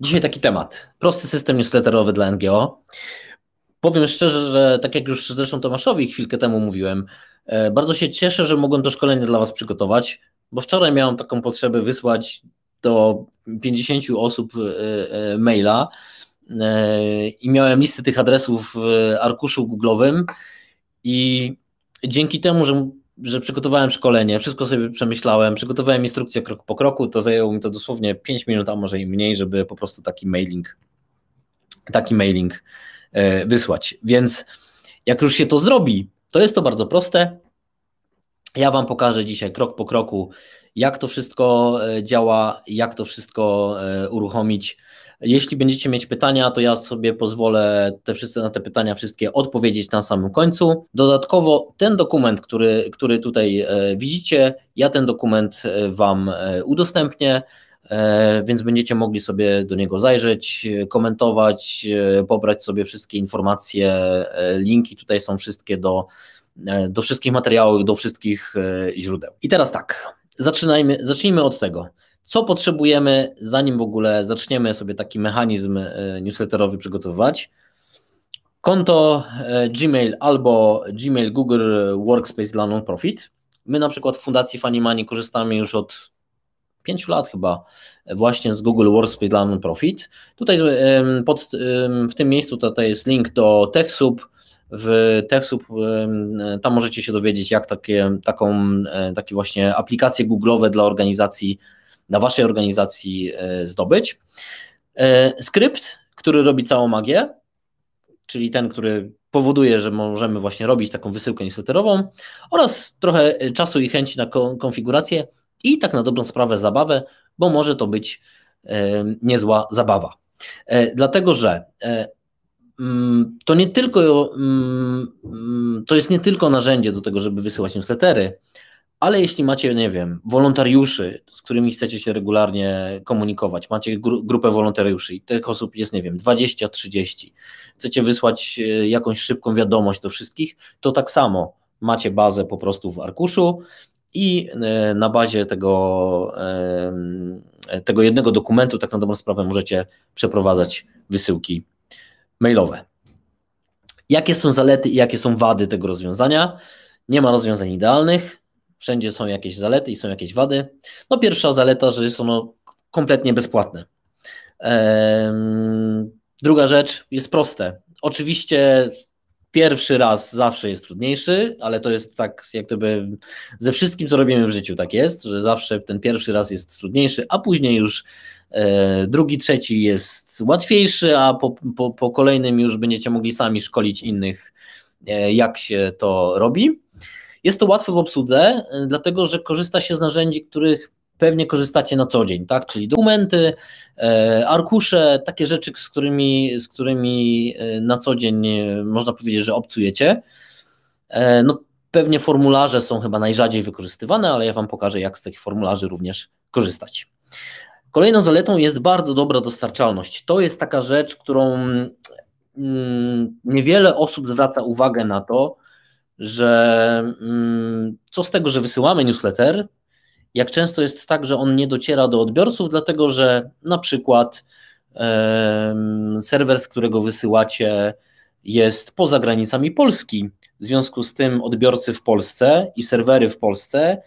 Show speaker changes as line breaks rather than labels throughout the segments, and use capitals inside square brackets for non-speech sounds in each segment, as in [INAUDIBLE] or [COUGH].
Dzisiaj taki temat. Prosty system newsletterowy dla NGO. Powiem szczerze, że tak jak już zresztą Tomaszowi chwilkę temu mówiłem, e, bardzo się cieszę, że mogłem to szkolenie dla Was przygotować, bo wczoraj miałem taką potrzebę wysłać do 50 osób e, e, maila i miałem listę tych adresów w arkuszu googlowym i dzięki temu, że że przygotowałem szkolenie, wszystko sobie przemyślałem, przygotowałem instrukcję krok po kroku, to zajęło mi to dosłownie 5 minut, a może i mniej, żeby po prostu taki mailing, taki mailing e, wysłać. Więc jak już się to zrobi, to jest to bardzo proste. Ja Wam pokażę dzisiaj krok po kroku, jak to wszystko e, działa, jak to wszystko e, uruchomić. Jeśli będziecie mieć pytania, to ja sobie pozwolę te wszystkie, na te pytania wszystkie odpowiedzieć na samym końcu. Dodatkowo ten dokument, który, który tutaj e, widzicie, ja ten dokument e, Wam e, udostępnię więc będziecie mogli sobie do niego zajrzeć, komentować, pobrać sobie wszystkie informacje, linki tutaj są wszystkie do, do wszystkich materiałów, do wszystkich źródeł. I teraz tak, zaczynajmy, zacznijmy od tego co potrzebujemy, zanim w ogóle zaczniemy sobie taki mechanizm e, newsletterowy przygotowywać. Konto e, Gmail albo Gmail Google Workspace dla non-profit. My na przykład w Fundacji Funny Money korzystamy już od 5 lat chyba właśnie z Google Workspace dla non-profit. Tutaj e, pod, w tym miejscu tutaj jest link do TechSoup. W TechSoup tam możecie się dowiedzieć, jak takie, taką, takie właśnie aplikacje Google'owe dla organizacji na waszej organizacji e, zdobyć. E, skrypt, który robi całą magię, czyli ten, który powoduje, że możemy właśnie robić taką wysyłkę newsletterową oraz trochę e, czasu i chęci na konfigurację i tak na dobrą sprawę zabawę, bo może to być niezła zabawa. Dlatego, że mm, to nie tylko mm, mm, to jest nie tylko narzędzie do tego, żeby wysyłać newslettery, ale jeśli macie, nie wiem, wolontariuszy, z którymi chcecie się regularnie komunikować, macie gru grupę wolontariuszy i tych osób jest, nie wiem, 20-30, chcecie wysłać e, jakąś szybką wiadomość do wszystkich, to tak samo macie bazę po prostu w arkuszu i e, na bazie tego, tego jednego dokumentu, tak na dobrą sprawę, możecie przeprowadzać wysyłki mailowe. Jakie są zalety i jakie są wady tego rozwiązania? Nie ma rozwiązań idealnych wszędzie są jakieś zalety i są jakieś wady. No pierwsza zaleta, że jest ono kompletnie bezpłatne. Druga rzecz jest proste. Oczywiście pierwszy raz zawsze jest trudniejszy, ale to jest tak jak gdyby ze wszystkim, co robimy w życiu, tak jest, że zawsze ten pierwszy raz jest trudniejszy, a później już e, drugi, trzeci jest łatwiejszy, a po, po, po kolejnym już będziecie mogli sami szkolić innych, e, jak się to robi. Jest to łatwe w obsłudze, e, dlatego że korzysta się z narzędzi, których pewnie korzystacie na co dzień, tak? Czyli dokumenty, e, arkusze, takie rzeczy, z którymi, z którymi e, na co dzień można powiedzieć, że obcujecie. No, pewnie formularze są chyba najrzadziej wykorzystywane, ale ja Wam pokażę, jak z takich formularzy również korzystać. Kolejną zaletą jest bardzo dobra dostarczalność. To jest taka rzecz, którą mm, niewiele osób zwraca uwagę na to, że mm, co z tego, że wysyłamy newsletter, jak często jest tak, że on nie dociera do odbiorców, dlatego że na przykład serwer, z którego wysyłacie, jest poza granicami Polski. W związku z tym odbiorcy w Polsce i serwery w Polsce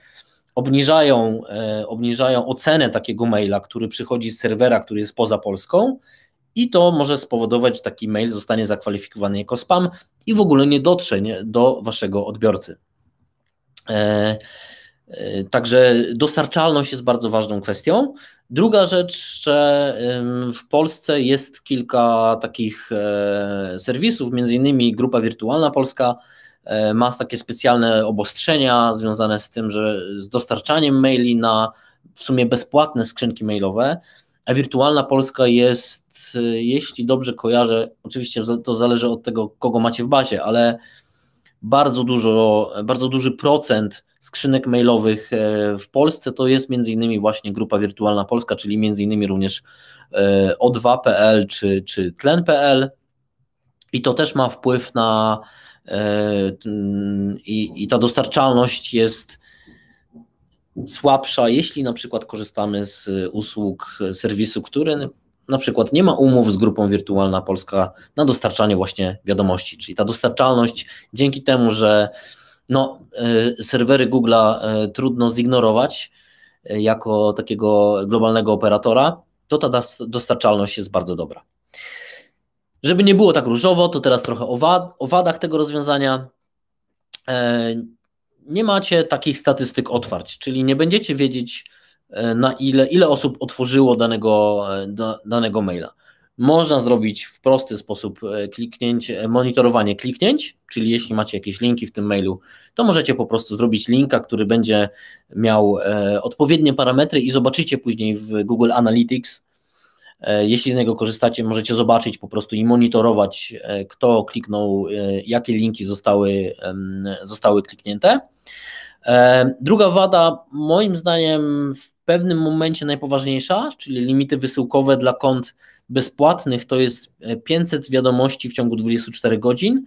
obniżają, e, obniżają ocenę takiego maila, który przychodzi z serwera, który jest poza Polską, i to może spowodować, że taki mail zostanie zakwalifikowany jako spam i w ogóle nie dotrze nie, do waszego odbiorcy. E, e, także dostarczalność jest bardzo ważną kwestią. Druga rzecz, że w Polsce jest kilka takich e, serwisów, między innymi Grupa Wirtualna Polska e, ma takie specjalne obostrzenia związane z tym, że z dostarczaniem maili na w sumie bezpłatne skrzynki mailowe, a Wirtualna Polska jest Y, jeśli dobrze kojarzę, oczywiście to zależy od tego, kogo macie w bazie, ale bardzo dużo, bardzo duży procent skrzynek mailowych e, w Polsce to jest między innymi właśnie grupa wirtualna Polska, czyli między innymi również e, o2.pl czy, czy tlen.pl i to też ma wpływ na e, i, i ta dostarczalność jest słabsza, jeśli na przykład korzystamy z usług serwisu, który na przykład nie ma umów z grupą Wirtualna Polska na dostarczanie właśnie wiadomości, czyli ta dostarczalność dzięki temu, że no, y, serwery Google'a y, trudno zignorować y, jako takiego globalnego operatora, to ta dostarczalność jest bardzo dobra. Żeby nie było tak różowo, to teraz trochę o, wad, o wadach tego rozwiązania. Nie macie takich statystyk otwarć, czyli nie będziecie wiedzieć, E, na ile, ile osób otworzyło danego, e, danego maila. Można zrobić w prosty sposób e, kliknięcie, monitorowanie kliknięć, czyli jeśli macie jakieś linki w tym mailu, to możecie po prostu zrobić linka, który będzie miał odpowiednie parametry i zobaczycie później w Google Analytics, jeśli z niego korzystacie, możecie zobaczyć po prostu i monitorować, kto kliknął, jakie linki zostały, zostały kliknięte. E, druga wada, moim zdaniem, w pewnym momencie najpoważniejsza, czyli limity wysyłkowe dla kont bezpłatnych to jest 500 e, wiadomości w ciągu 24 godzin,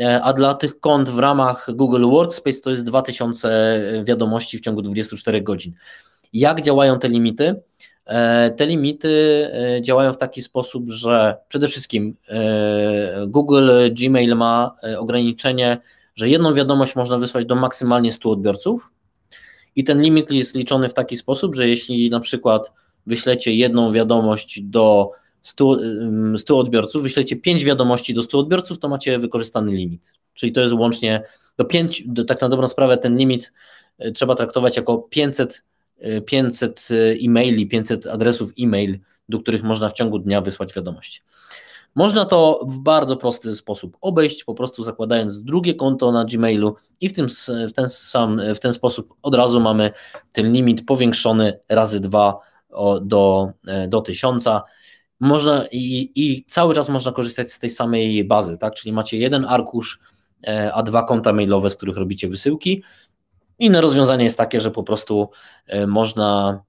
e, a dla tych kont w ramach Google Workspace to jest 2000 wiadomości w ciągu 24 godzin. Jak działają te limity? Te limity działają w taki sposób, że przede wszystkim Google Gmail ma ograniczenie że jedną wiadomość można wysłać do maksymalnie 100 odbiorców i ten limit jest liczony w taki sposób, że jeśli na przykład wyślecie jedną wiadomość do 100, 100 odbiorców, wyślecie 5 wiadomości do 100 odbiorców, to macie wykorzystany limit. Czyli to jest łącznie do 5, do, tak na dobrą sprawę ten limit y, trzeba traktować jako 500, 500 y, y, e-maili, 500 adresów e-mail, do których można w ciągu dnia wysłać wiadomość. Można to w bardzo prosty sposób obejść, po prostu zakładając drugie konto na Gmailu i w, tym, w, ten, sam, w ten sposób od razu mamy ten limit powiększony razy dwa do, e, do Można i, i cały czas można korzystać z tej samej bazy, tak? Czyli macie jeden arkusz, e, a dwa konta mailowe, z których robicie wysyłki. Inne rozwiązanie jest takie, że po prostu e, można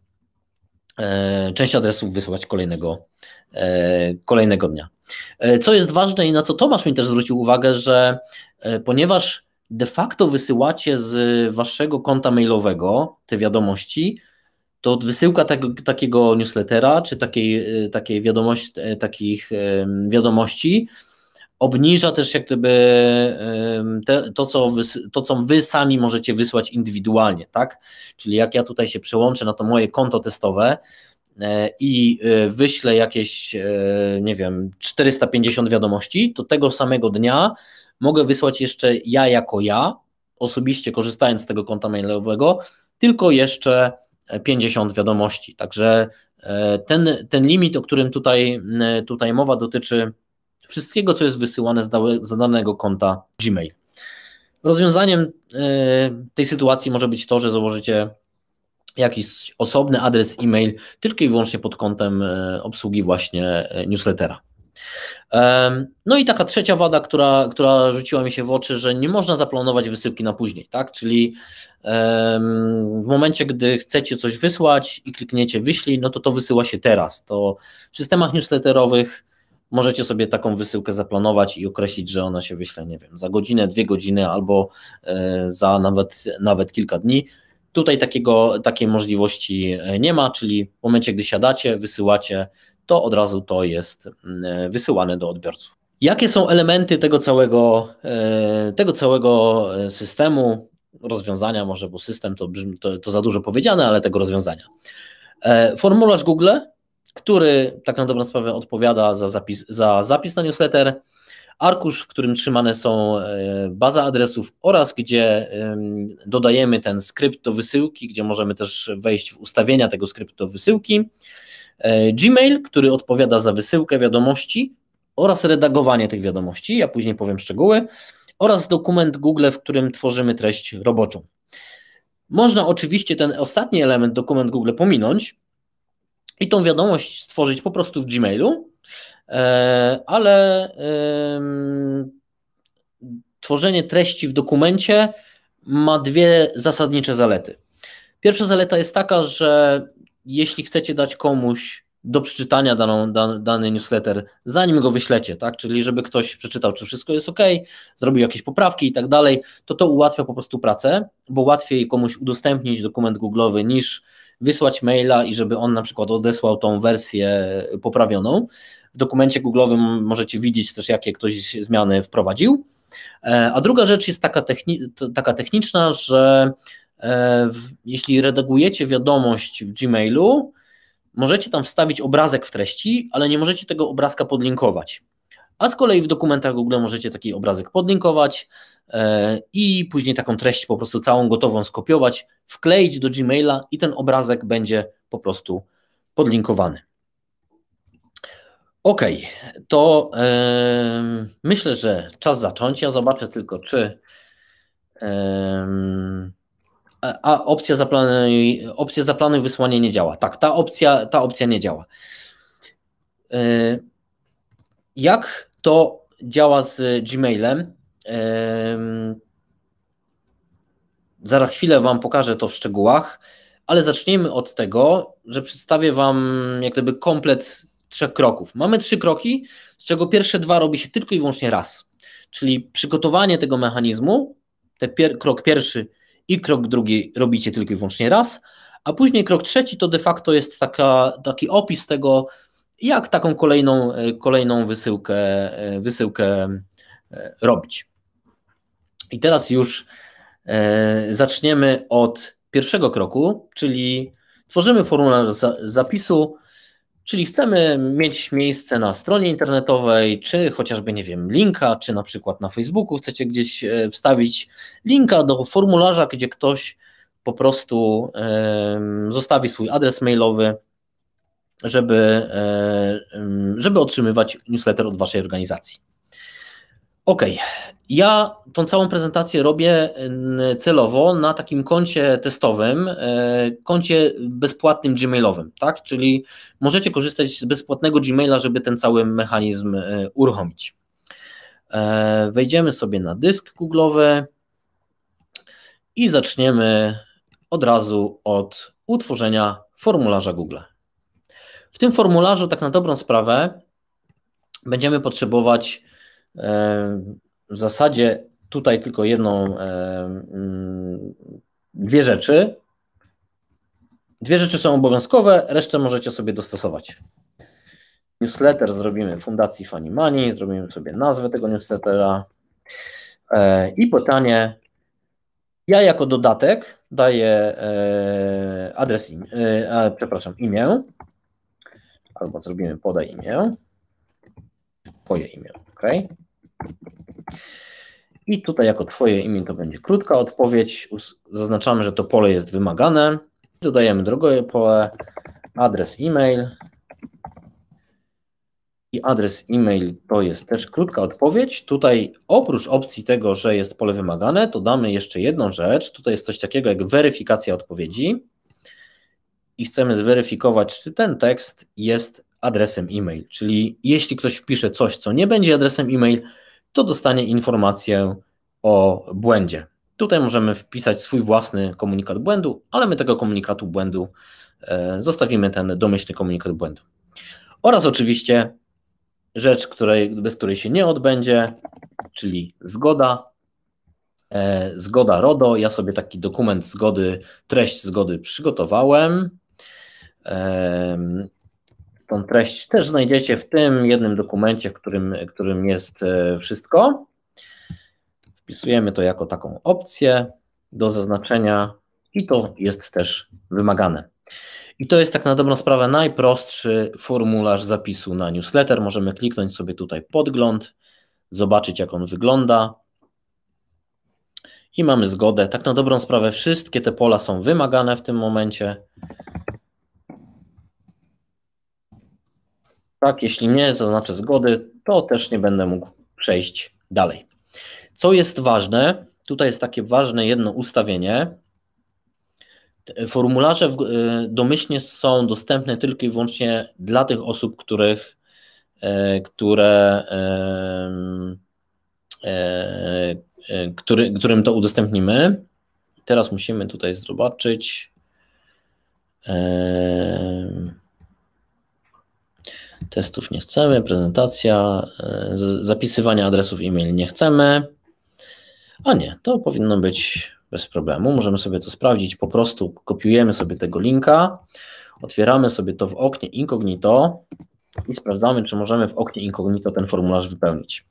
E, część adresów wysłać kolejnego, e, kolejnego dnia. E, co jest ważne i na co Tomasz mi też zwrócił uwagę, że ponieważ de facto wysyłacie z waszego konta mailowego te wiadomości, to wysyłka tego, takiego newslettera czy takiej, takiej wiadomości, takich wiadomości obniża też jak gdyby te, to, co wy, to, co wy sami możecie wysłać indywidualnie, tak? Czyli jak ja tutaj się przełączę na to moje konto testowe e, i e, wyślę jakieś, e, nie wiem, 450 wiadomości, to tego samego dnia mogę wysłać jeszcze ja jako ja, osobiście korzystając z tego konta mailowego, tylko jeszcze 50 wiadomości. Także ten, ten limit, o którym tutaj, tutaj mowa, dotyczy wszystkiego, co jest wysyłane z danego konta Gmail. Rozwiązaniem e, tej sytuacji może być to, że założycie jakiś osobny adres e-mail tylko i wyłącznie pod kątem e, obsługi właśnie e, newslettera. No i taka trzecia wada, która, która rzuciła mi się w oczy, że nie można zaplanować wysyłki na później, tak? Czyli w momencie, gdy chcecie coś wysłać i klikniecie wyślij, no to to wysyła się teraz. To w systemach newsletterowych możecie sobie taką wysyłkę zaplanować i określić, że ona się wyśle, nie wiem, za godzinę, dwie godziny albo e, za nawet, nawet kilka dni. Tutaj takiego, takiej możliwości e, nie ma, czyli w momencie, gdy siadacie, wysyłacie, to od razu to jest mm, e, wysyłane do odbiorców. Jakie są elementy tego całego, tego całego systemu, rozwiązania może, bo system to, to, to za dużo powiedziane, ale tego rozwiązania. Formularz Google który tak na dobrą sprawę odpowiada za zapis, za zapis na newsletter, arkusz, w którym trzymane są e, baza adresów oraz gdzie dodajemy ten skrypt do wysyłki, gdzie możemy też wejść w ustawienia tego skryptu do wysyłki, e, Gmail, który odpowiada za wysyłkę wiadomości oraz redagowanie tych wiadomości, ja później powiem szczegóły, oraz dokument Google, w którym tworzymy treść roboczą. Można oczywiście ten ostatni element, dokument Google, pominąć, i tą wiadomość stworzyć po prostu w Gmailu, e, ale tworzenie treści w dokumencie ma dwie zasadnicze zalety. Pierwsza zaleta jest taka, że jeśli chcecie dać komuś do przeczytania daną, dany newsletter, zanim go wyślecie, tak? Czyli żeby ktoś przeczytał, czy wszystko jest ok, zrobił jakieś poprawki i tak dalej, to to ułatwia po prostu pracę, bo łatwiej komuś udostępnić dokument Google'owy niż wysłać maila i żeby on na przykład odesłał tą wersję poprawioną. W dokumencie Google'owym możecie widzieć też, jakie ktoś zmiany wprowadził. E, a druga rzecz jest taka, techni taka techniczna, że e, jeśli redagujecie wiadomość w Gmailu, możecie tam wstawić obrazek w treści, ale nie możecie tego obrazka podlinkować. A z kolei w dokumentach Google możecie taki obrazek podlinkować e, i później taką treść po prostu całą gotową skopiować, wkleić do Gmaila i ten obrazek będzie po prostu podlinkowany. Ok, to yy, myślę, że czas zacząć. Ja zobaczę tylko, czy. Yy, a opcja zaplanuj, opcja zaplanuj wysłanie nie działa. Tak, ta opcja, ta opcja nie działa. Yy, jak to działa z Gmailem. Zaraz chwilę Wam pokażę to w szczegółach, ale zacznijmy od tego, że przedstawię Wam jak gdyby komplet trzech kroków. Mamy trzy kroki, z czego pierwsze dwa robi się tylko i wyłącznie raz. Czyli przygotowanie tego mechanizmu, pier krok pierwszy i krok drugi robicie tylko i wyłącznie raz, a później krok trzeci to de facto jest taka, taki opis tego, jak taką kolejną, e, kolejną wysyłkę, e, wysyłkę e, robić. I teraz już zaczniemy od pierwszego kroku, czyli tworzymy formularz zapisu, czyli chcemy mieć miejsce na stronie internetowej, czy chociażby, nie wiem, linka, czy na przykład na Facebooku chcecie gdzieś wstawić linka do formularza, gdzie ktoś po prostu zostawi swój adres mailowy żeby, e, żeby otrzymywać newsletter od Waszej organizacji. OK, ja tą całą prezentację robię celowo na takim koncie testowym, e, koncie bezpłatnym Gmailowym, tak? Czyli możecie korzystać z bezpłatnego Gmaila, żeby ten cały mechanizm e, uruchomić. Wejdziemy sobie na dysk Google'owy i zaczniemy od razu od utworzenia formularza Google. W tym formularzu, tak na dobrą sprawę, będziemy potrzebować e, w zasadzie tutaj tylko jedną, e, mm, dwie rzeczy. Dwie rzeczy są obowiązkowe, resztę możecie sobie dostosować. Newsletter zrobimy Fundacji Fani Money, zrobimy sobie nazwę tego newslettera e, i pytanie. Ja jako dodatek daję adres, przepraszam, imię, albo zrobimy podaj imię, twoje imię, ok? I tutaj jako twoje imię to będzie krótka odpowiedź, zaznaczamy, że to pole jest wymagane, dodajemy drugie pole, adres e-mail i adres e-mail to jest też krótka odpowiedź. Tutaj oprócz opcji tego, że jest pole wymagane, to damy jeszcze jedną rzecz. Tutaj jest coś takiego jak weryfikacja odpowiedzi i chcemy zweryfikować, czy ten tekst jest adresem e-mail. Czyli jeśli ktoś wpisze coś, co nie będzie adresem e-mail, to dostanie informację o błędzie. Tutaj możemy wpisać swój własny komunikat błędu, ale my tego komunikatu błędu e, zostawimy ten domyślny komunikat błędu. Oraz oczywiście rzecz, której, bez której się nie odbędzie, czyli zgoda. E, zgoda RODO. Ja sobie taki dokument zgody, treść zgody przygotowałem. Tą treść też znajdziecie w tym jednym dokumencie, w którym, w którym jest e, wszystko. Wpisujemy to jako taką opcję do zaznaczenia i to jest też wymagane. I to jest tak na dobrą sprawę najprostszy formularz zapisu na newsletter. Możemy kliknąć sobie tutaj podgląd, zobaczyć jak on wygląda. I mamy zgodę. Tak na dobrą sprawę wszystkie te pola są wymagane w tym momencie. Tak, jeśli nie zaznaczę zgody, to też nie będę mógł przejść dalej. Co jest ważne, tutaj jest takie ważne jedno ustawienie. Formularze y, domyślnie są dostępne tylko i wyłącznie dla tych osób, których, e, które, e, e, który, którym to udostępnimy. Teraz musimy tutaj zobaczyć. Yy... Testów nie chcemy, prezentacja, e, zapisywania adresów e-mail nie chcemy. A nie, to powinno być bez problemu. Możemy sobie to sprawdzić. Po prostu kopiujemy sobie tego linka, otwieramy sobie to w oknie incognito i sprawdzamy, czy możemy w oknie incognito ten formularz wypełnić.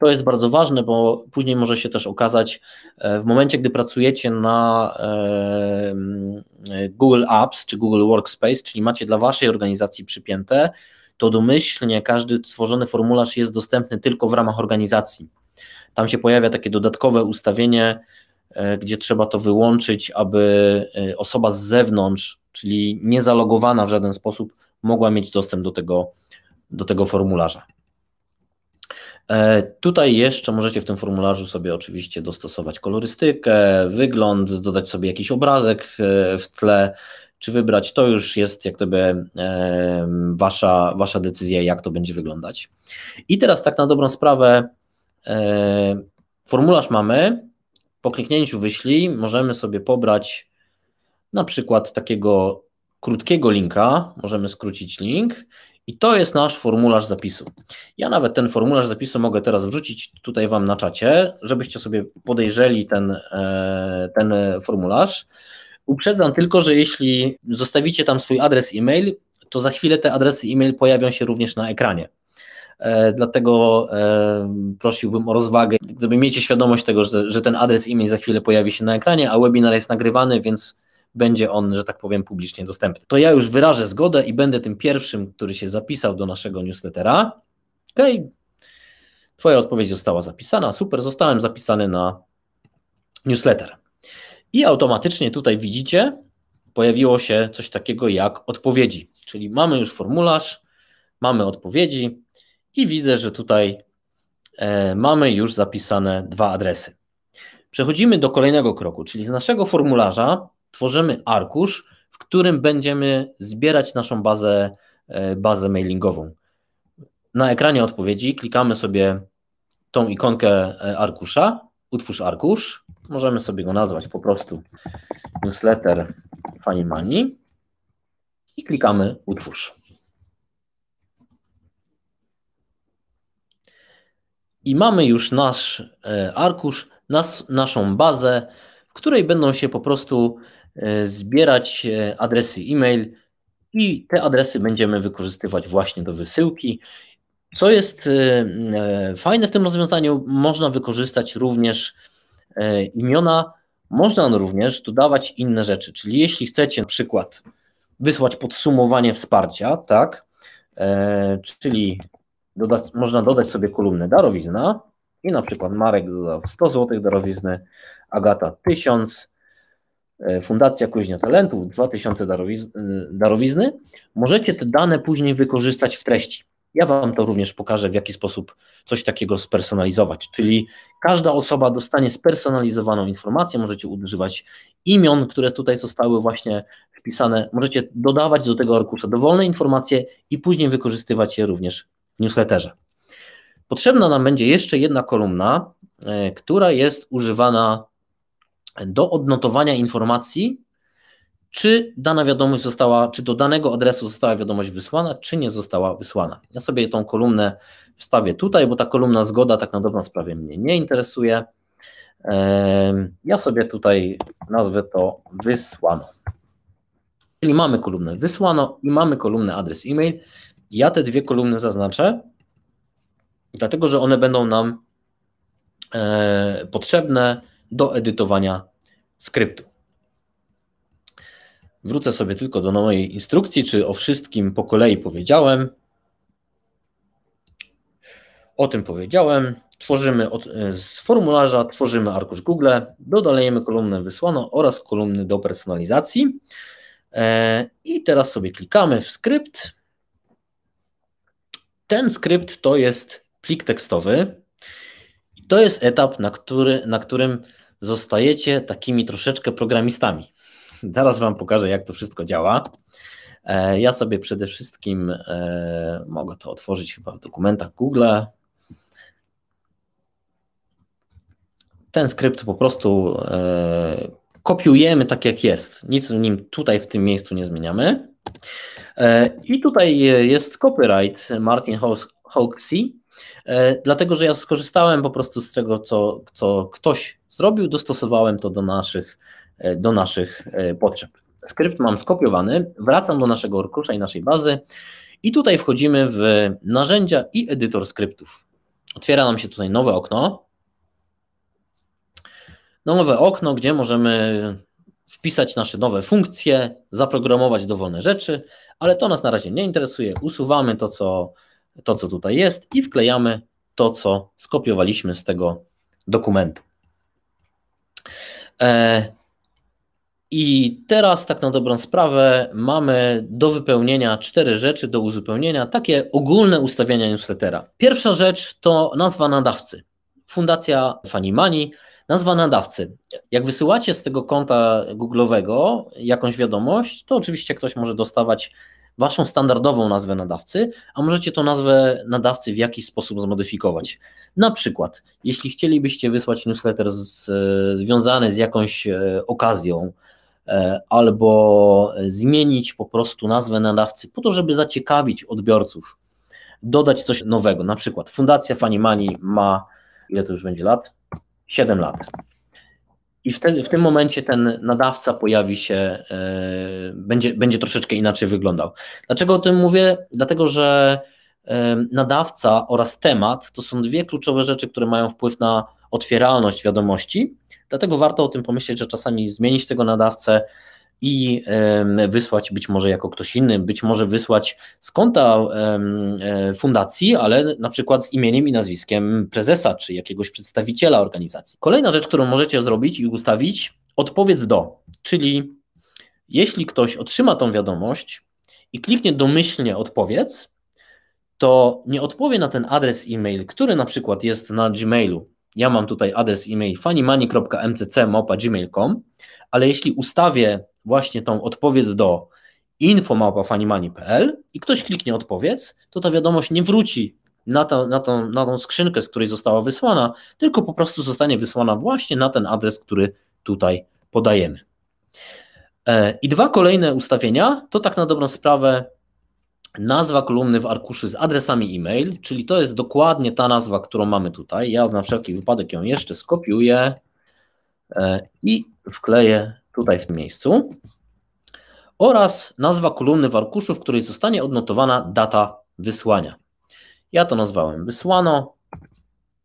To jest bardzo ważne, bo później może się też okazać, e, w momencie, gdy pracujecie na e, Google Apps czy Google Workspace, czyli macie dla Waszej organizacji przypięte to domyślnie każdy stworzony formularz jest dostępny tylko w ramach organizacji. Tam się pojawia takie dodatkowe ustawienie, e, gdzie trzeba to wyłączyć, aby e, osoba z zewnątrz, czyli niezalogowana w żaden sposób, mogła mieć dostęp do tego, do tego formularza. E, tutaj jeszcze możecie w tym formularzu sobie oczywiście dostosować kolorystykę, wygląd, dodać sobie jakiś obrazek w tle, czy wybrać, to już jest jak gdyby wasza, wasza decyzja, jak to będzie wyglądać. I teraz tak na dobrą sprawę e, formularz mamy, po kliknięciu wyślij możemy sobie pobrać na przykład takiego krótkiego linka, możemy skrócić link i to jest nasz formularz zapisu. Ja nawet ten formularz zapisu mogę teraz wrzucić tutaj Wam na czacie, żebyście sobie podejrzeli ten, e, ten formularz. Uprzedzam tylko, że jeśli zostawicie tam swój adres e-mail, to za chwilę te adresy e-mail pojawią się również na ekranie. E, dlatego e, prosiłbym o rozwagę, gdyby mieć świadomość tego, że, ten adres e-mail za chwilę pojawi się na ekranie, a webinar jest nagrywany, więc będzie on, że tak powiem, publicznie dostępny. To ja już wyrażę zgodę i będę tym pierwszym, który się zapisał do naszego newslettera. OK, Twoja odpowiedź została zapisana. Super, zostałem zapisany na newsletter. I automatycznie tutaj widzicie, pojawiło się coś takiego jak odpowiedzi. Czyli mamy już formularz, mamy odpowiedzi i widzę, że tutaj e, mamy już zapisane dwa adresy. Przechodzimy do kolejnego kroku, czyli z naszego formularza tworzymy arkusz, w którym będziemy zbierać naszą bazę, e, bazę mailingową. Na ekranie odpowiedzi klikamy sobie tą ikonkę e, arkusza, utwórz arkusz Możemy sobie go nazwać po prostu newsletter Fani Money i klikamy utwórz. I mamy już nasz e, arkusz, nas, naszą bazę, w której będą się po prostu e, zbierać e, adresy e-mail i te adresy będziemy wykorzystywać właśnie do wysyłki. Co jest fajne w tym rozwiązaniu, można wykorzystać również E, imiona, można również dodawać inne rzeczy. Czyli jeśli chcecie na przykład wysłać podsumowanie wsparcia, tak, e, czyli można dodać sobie kolumnę darowizna i na przykład Marek dodał 100 zł darowizny, Agata 1000, e, Fundacja Kuźnia Talentów 2000 darowizny. Możecie te dane później wykorzystać w treści. Ja Wam to również pokażę, w jaki sposób coś takiego spersonalizować. Czyli każda osoba dostanie spersonalizowaną informację, możecie używać imion, które tutaj zostały właśnie wpisane, możecie dodawać do tego arkusza dowolne informacje i później wykorzystywać je również w newsletterze. Potrzebna nam będzie jeszcze jedna kolumna, e, która jest używana do odnotowania informacji czy dana wiadomość została, czy do danego adresu została wiadomość wysłana, czy nie została wysłana. Ja sobie tą kolumnę wstawię tutaj, bo ta kolumna zgoda tak na dobrą sprawę mnie nie interesuje. Ja sobie tutaj nazwę to wysłano. Czyli mamy kolumnę wysłano i mamy kolumnę adres e-mail. Ja te dwie kolumny zaznaczę, dlatego że one będą nam e, potrzebne do edytowania skryptu. Wrócę sobie tylko do nowej instrukcji, czy o wszystkim po kolei powiedziałem. O tym powiedziałem. Tworzymy od, e, z formularza, tworzymy arkusz Google, dodajemy kolumnę wysłano oraz kolumny do personalizacji. E, I teraz sobie klikamy w skrypt. Ten skrypt to jest plik tekstowy. To jest etap, na, który, na którym zostajecie takimi troszeczkę programistami. Zaraz Wam pokażę, jak to wszystko działa. E, ja sobie przede wszystkim e, mogę to otworzyć chyba w dokumentach Google. Ten skrypt po prostu e, kopiujemy tak jak jest. Nic w nim tutaj w tym miejscu nie zmieniamy. I tutaj jest copyright Martin Hoxie, dlatego że ja skorzystałem po prostu z tego, co, co ktoś zrobił, dostosowałem to do naszych E, do naszych e, potrzeb. Skrypt mam skopiowany, wracam do naszego orkusza i naszej bazy i tutaj wchodzimy w narzędzia i edytor skryptów. Otwiera nam się tutaj nowe okno. No, nowe okno, gdzie możemy wpisać nasze nowe funkcje, zaprogramować dowolne rzeczy, ale to nas na razie nie interesuje. Usuwamy to, co, to, co tutaj jest i wklejamy to, co skopiowaliśmy z tego dokumentu. E, i teraz, tak na dobrą sprawę, mamy do wypełnienia cztery rzeczy, do uzupełnienia, takie ogólne ustawienia newslettera. Pierwsza rzecz to nazwa nadawcy. Fundacja Fanimani, nazwa nadawcy. Jak wysyłacie z tego konta Google'owego jakąś wiadomość, to oczywiście ktoś może dostawać waszą standardową nazwę nadawcy, a możecie tą nazwę nadawcy w jakiś sposób zmodyfikować. Na przykład, jeśli chcielibyście wysłać newsletter z, e, związany z jakąś e, okazją, E, albo zmienić po prostu nazwę nadawcy po to, żeby zaciekawić odbiorców, dodać coś nowego. Na przykład Fundacja Mani ma, ile to już będzie lat? 7 lat. I w, te, w tym momencie ten nadawca pojawi się, yy, będzie, będzie troszeczkę inaczej wyglądał. Dlaczego o tym mówię? Dlatego, że yy, nadawca oraz temat to są dwie kluczowe rzeczy, które mają wpływ na otwieralność wiadomości. Dlatego warto o tym pomyśleć, że czasami zmienić tego nadawcę i wysłać być może jako ktoś inny, być może wysłać z konta e, fundacji, ale na przykład z imieniem i nazwiskiem prezesa czy jakiegoś przedstawiciela organizacji. Kolejna rzecz, którą możecie zrobić i ustawić, odpowiedz do, czyli jeśli ktoś otrzyma tą wiadomość i kliknie domyślnie odpowiedz, to nie odpowie na ten adres e-mail, który na przykład jest na Gmailu, ja mam tutaj adres e-mail fanimani.mcc.gmail.com, ale jeśli ustawię właśnie tą odpowiedź do info.fanimani.pl i ktoś kliknie odpowiedz, to ta wiadomość nie wróci na, ta, na, tą, na tą skrzynkę, z której została wysłana, tylko po prostu zostanie wysłana właśnie na ten adres, który tutaj podajemy. E, I dwa kolejne ustawienia to tak na dobrą sprawę nazwa kolumny w arkuszu z adresami e-mail, czyli to jest dokładnie ta nazwa, którą mamy tutaj. Ja na wszelki wypadek ją jeszcze skopiuję e, i wkleję tutaj w tym miejscu. Oraz nazwa kolumny w arkuszu, w której zostanie odnotowana data wysłania. Ja to nazwałem wysłano.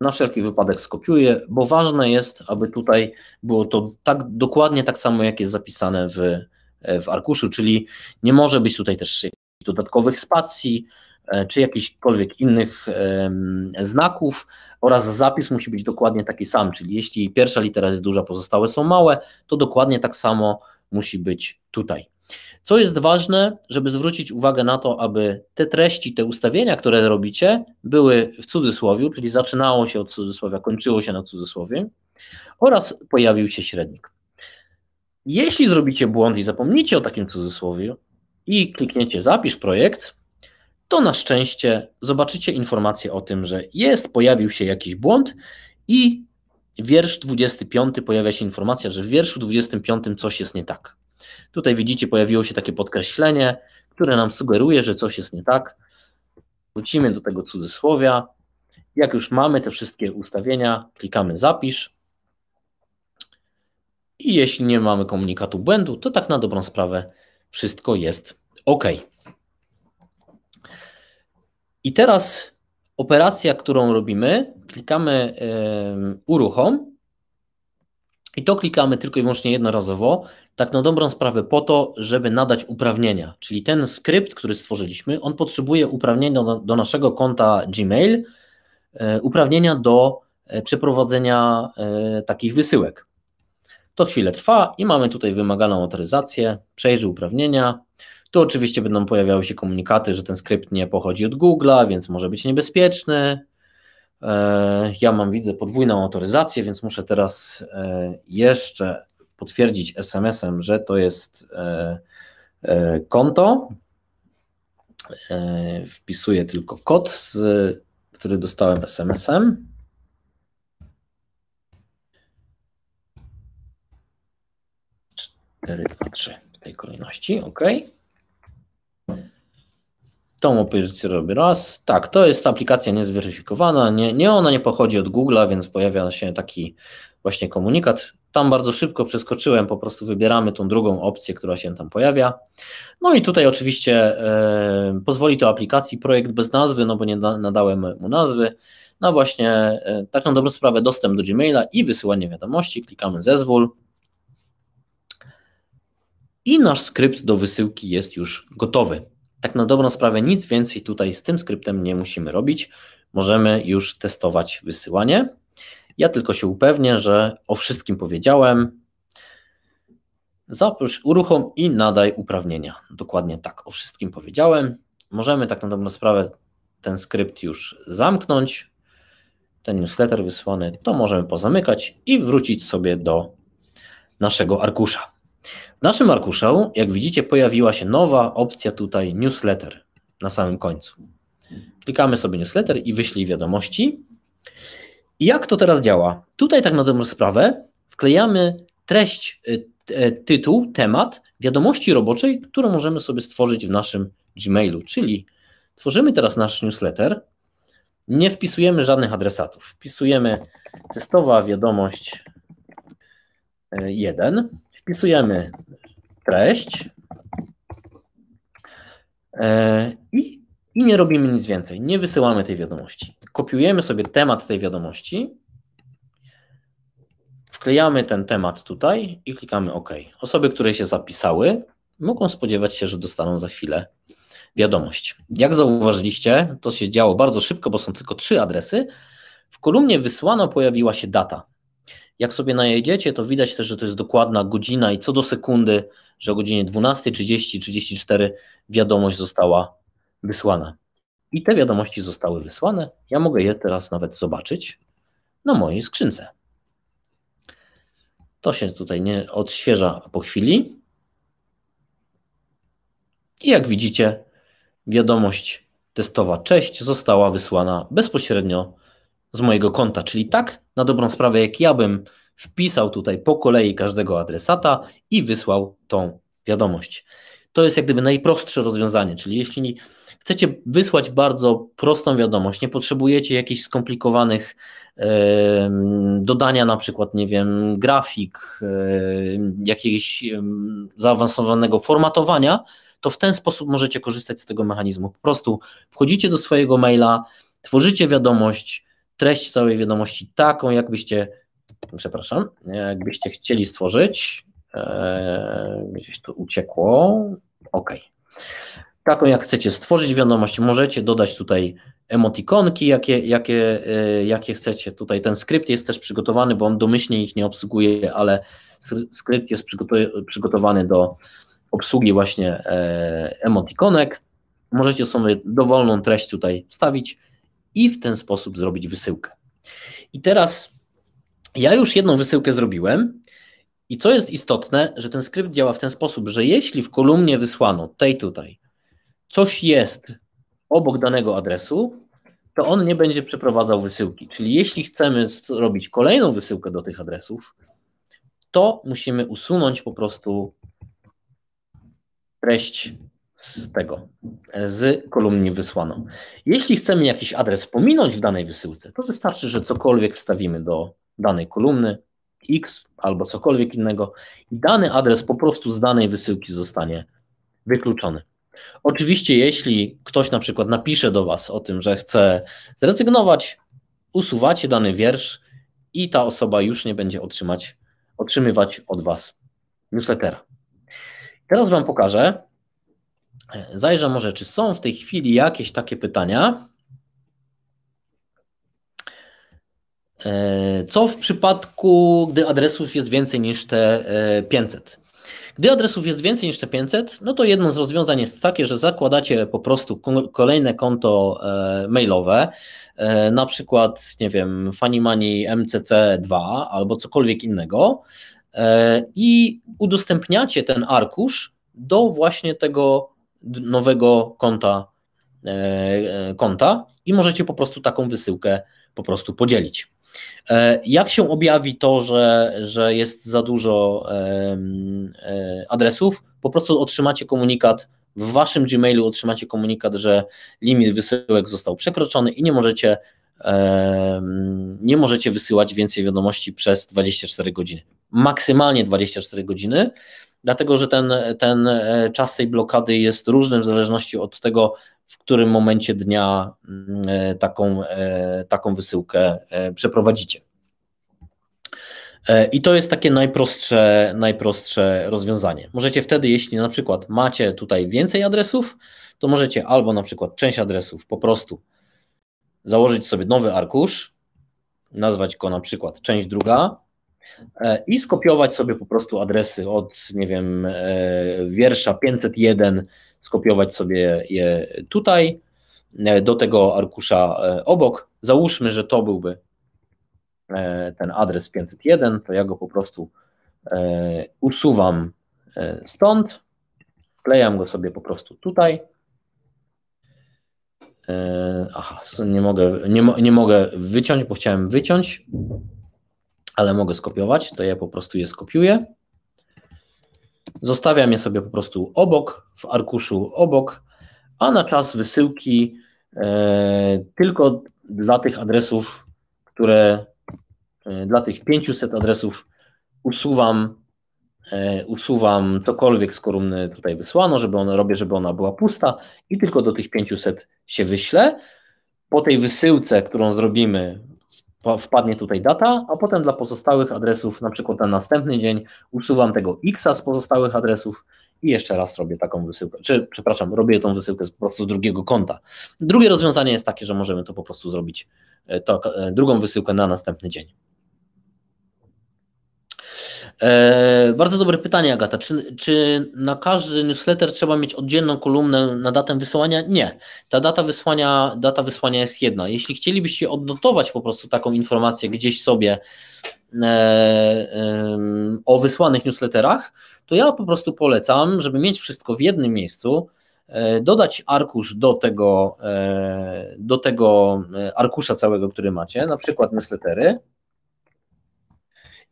Na wszelki wypadek skopiuję, bo ważne jest, aby tutaj było to tak dokładnie tak samo, jak jest zapisane w, e, w arkuszu, czyli nie może być tutaj też dodatkowych spacji e, czy jakichkolwiek innych znaków oraz zapis musi być dokładnie taki sam, czyli jeśli pierwsza litera jest duża, pozostałe są małe, to dokładnie tak samo musi być tutaj. Co jest ważne, żeby zwrócić uwagę na to, aby te treści, te ustawienia, które robicie, były w cudzysłowiu, czyli zaczynało się od cudzysłowia, kończyło się na cudzysłowie oraz pojawił się średnik. Jeśli zrobicie błąd i zapomnicie o takim cudzysłowie, i klikniecie zapisz projekt, to na szczęście zobaczycie informację o tym, że jest, pojawił się jakiś błąd i wiersz 25 pojawia się informacja, że w wierszu 25 coś jest nie tak. Tutaj widzicie, pojawiło się takie podkreślenie, które nam sugeruje, że coś jest nie tak. Wrócimy do tego cudzysłowia. Jak już mamy te wszystkie ustawienia, klikamy zapisz. I jeśli nie mamy komunikatu błędu, to tak na dobrą sprawę wszystko jest ok. I teraz operacja, którą robimy, klikamy yy, uruchom i to klikamy tylko i wyłącznie jednorazowo, tak na dobrą sprawę po to, żeby nadać uprawnienia. Czyli ten skrypt, który stworzyliśmy, on potrzebuje uprawnienia do, do naszego konta Gmail, yy, uprawnienia do e, przeprowadzenia yy, takich wysyłek. To chwilę trwa i mamy tutaj wymaganą autoryzację, przejrzyj uprawnienia. Tu oczywiście będą pojawiały się komunikaty, że ten skrypt nie pochodzi od Google'a, więc może być niebezpieczny. E, ja mam, widzę, podwójną autoryzację, więc muszę teraz e, jeszcze potwierdzić SMS-em, że to jest e, konto. Wpisuję tylko kod, który dostałem SMS-em. 4, 2, 3 w tej kolejności, ok. Tą opozycję robię raz. Tak, to jest aplikacja niezweryfikowana. Nie, nie ona nie pochodzi od Google'a, więc pojawia się taki właśnie komunikat. Tam bardzo szybko przeskoczyłem, po prostu wybieramy tą drugą opcję, która się tam pojawia. No i tutaj oczywiście e, pozwoli to aplikacji projekt bez nazwy, no bo nie da, nadałem mu nazwy, na no właśnie e, taką dobrą sprawę dostęp do Gmaila i wysyłanie wiadomości. Klikamy zezwól i nasz skrypt do wysyłki jest już gotowy. Tak na dobrą sprawę nic więcej tutaj z tym skryptem nie musimy robić. Możemy już testować wysyłanie. Ja tylko się upewnię, że o wszystkim powiedziałem. Zaproś, uruchom i nadaj uprawnienia. Dokładnie tak, o wszystkim powiedziałem. Możemy tak na dobrą sprawę ten skrypt już zamknąć. Ten newsletter wysłany to możemy pozamykać i wrócić sobie do naszego arkusza. W naszym arkuszu, jak widzicie, pojawiła się nowa opcja tutaj newsletter na samym końcu. Klikamy sobie newsletter i wyślij wiadomości. I jak to teraz działa? Tutaj tak na dobrą sprawę wklejamy treść, y, e, tytuł, temat wiadomości roboczej, którą możemy sobie stworzyć w naszym Gmailu, czyli tworzymy teraz nasz newsletter, nie wpisujemy żadnych adresatów, wpisujemy testowa wiadomość 1, y, wpisujemy treść e, i, i nie robimy nic więcej, nie wysyłamy tej wiadomości. Kopiujemy sobie temat tej wiadomości, wklejamy ten temat tutaj i klikamy OK. Osoby, które się zapisały, mogą spodziewać się, że dostaną za chwilę wiadomość. Jak zauważyliście, to się działo bardzo szybko, bo są tylko trzy adresy. W kolumnie wysłano pojawiła się data. Jak sobie najedziecie, to widać też, że to jest dokładna godzina i co do sekundy, że o godzinie 12.30-34 wiadomość została wysłana. I te wiadomości zostały wysłane. Ja mogę je teraz nawet zobaczyć na mojej skrzynce. To się tutaj nie odświeża po chwili. I jak widzicie, wiadomość testowa cześć została wysłana bezpośrednio z mojego konta. Czyli tak, na dobrą sprawę, jak ja bym wpisał tutaj po kolei każdego adresata i wysłał tą wiadomość. To jest jak gdyby najprostsze rozwiązanie, czyli jeśli chcecie wysłać bardzo prostą wiadomość, nie potrzebujecie jakichś skomplikowanych yy, dodania na przykład, nie wiem, grafik, yy, jakiegoś yy, zaawansowanego formatowania, to w ten sposób możecie korzystać z tego mechanizmu. Po prostu wchodzicie do swojego maila, tworzycie wiadomość, treść całej wiadomości taką, jakbyście, przepraszam, e, jakbyście chcieli stworzyć. E, gdzieś tu uciekło. OK. Taką, jak chcecie stworzyć wiadomość, możecie dodać tutaj emotikonki, jakie, jakie, e, jakie chcecie. Tutaj ten skrypt jest też przygotowany, bo on domyślnie ich nie obsługuje, ale skrypt jest przygotowany do obsługi właśnie emotikonek. Możecie sobie dowolną treść tutaj wstawić i w ten sposób zrobić wysyłkę. I teraz ja już jedną wysyłkę zrobiłem. I co jest istotne, że ten skrypt działa w ten sposób, że jeśli w kolumnie wysłano tej tutaj coś jest obok danego adresu, to on nie będzie przeprowadzał wysyłki. Czyli jeśli chcemy zrobić kolejną wysyłkę do tych adresów, to musimy usunąć po prostu treść z tego, z kolumni wysłano. Jeśli chcemy jakiś adres pominąć w danej wysyłce, to wystarczy, że cokolwiek wstawimy do danej kolumny, X albo cokolwiek innego, i dany adres po prostu z danej wysyłki zostanie wykluczony. Oczywiście, jeśli ktoś na przykład napisze do Was o tym, że chce zrezygnować, usuwacie dany wiersz i ta osoba już nie będzie otrzymać, otrzymywać od Was newslettera. Teraz Wam pokażę, Zajrzę może, czy są w tej chwili jakieś takie pytania. E, co w przypadku, gdy adresów jest więcej niż te 500? E, gdy adresów jest więcej niż te 500, no to jedno z rozwiązań jest takie, że zakładacie po prostu kolejne konto e, mailowe, na przykład, nie wiem, Fanimani MCC2 albo cokolwiek innego i udostępniacie ten arkusz do właśnie tego nowego konta, e, e, konta i możecie po prostu taką wysyłkę po prostu podzielić. E, jak się objawi to, że, że jest za dużo adresów, po prostu otrzymacie komunikat, w waszym Gmailu otrzymacie komunikat, że limit wysyłek został przekroczony i nie możecie, nie możecie wysyłać więcej wiadomości przez 24 godziny maksymalnie 24 godziny, dlatego że ten, ten e, czas tej blokady jest różny w zależności od tego, w którym momencie dnia mm, e, taką, e, taką wysyłkę przeprowadzicie. I to jest takie najprostsze, najprostsze rozwiązanie. Możecie wtedy, jeśli na przykład macie tutaj więcej adresów, to możecie albo na przykład część adresów po prostu założyć sobie nowy arkusz, nazwać go na przykład część druga E, i skopiować sobie po prostu adresy od, nie wiem, e, wiersza 501, skopiować sobie je tutaj, e, do tego arkusza obok. Załóżmy, że to byłby ten adres 501, to ja go po prostu usuwam stąd, klejam go sobie po prostu tutaj. Aha, nie mogę, nie, nie mogę wyciąć, bo chciałem wyciąć ale mogę skopiować, to ja po prostu je skopiuję. Zostawiam je sobie po prostu obok, w arkuszu obok, a na czas wysyłki e, tylko dla tych adresów, które, e, dla tych 500 adresów usuwam, e, usuwam cokolwiek z kolumny tutaj wysłano, żeby ona, robię, żeby ona była pusta i tylko do tych 500 się wyślę. Po tej wysyłce, którą zrobimy wpadnie tutaj data, a potem dla pozostałych adresów, na przykład na następny dzień, usuwam tego X z pozostałych adresów i jeszcze raz robię taką wysyłkę, czy przepraszam, robię tą wysyłkę po prostu z drugiego konta. Drugie rozwiązanie jest takie, że możemy to po prostu zrobić, e, to, e, drugą wysyłkę na następny dzień. E, bardzo dobre pytanie, Agata. Czy, czy, na każdy newsletter trzeba mieć oddzielną kolumnę na datę wysłania? Nie. Ta data wysłania, data wysłania jest jedna. Jeśli chcielibyście odnotować po prostu taką informację gdzieś sobie e, e, o wysłanych newsletterach, to ja po prostu polecam, żeby mieć wszystko w jednym miejscu, e, dodać arkusz do tego, e, do tego arkusza całego, który macie, na przykład newslettery,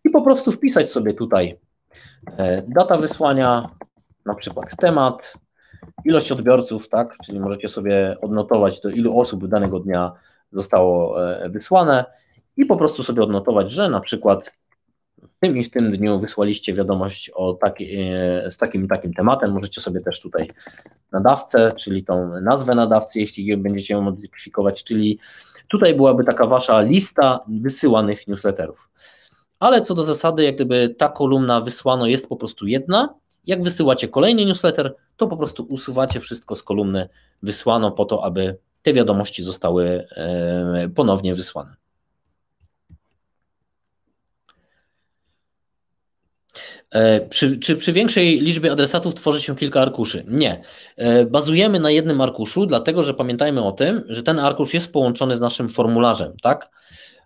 i po prostu wpisać sobie tutaj e, data wysłania, na przykład temat, ilość odbiorców, tak? Czyli możecie sobie odnotować, to ilu osób danego dnia zostało e, wysłane i po prostu sobie odnotować, że na przykład w tym i w tym dniu wysłaliście wiadomość o taki, e, z takim takim tematem. Możecie sobie też tutaj nadawcę, czyli tą nazwę nadawcy, jeśli będziecie ją modyfikować, czyli tutaj byłaby taka wasza lista wysyłanych newsletterów ale co do zasady, jak gdyby ta kolumna wysłano jest po prostu jedna. Jak wysyłacie kolejny newsletter, to po prostu usuwacie wszystko z kolumny wysłano po to, aby te wiadomości zostały ponownie wysłane. E, przy, czy przy większej liczbie adresatów tworzy się kilka arkuszy? Nie. E, bazujemy na jednym arkuszu, dlatego że pamiętajmy o tym, że ten arkusz jest połączony z naszym formularzem, tak?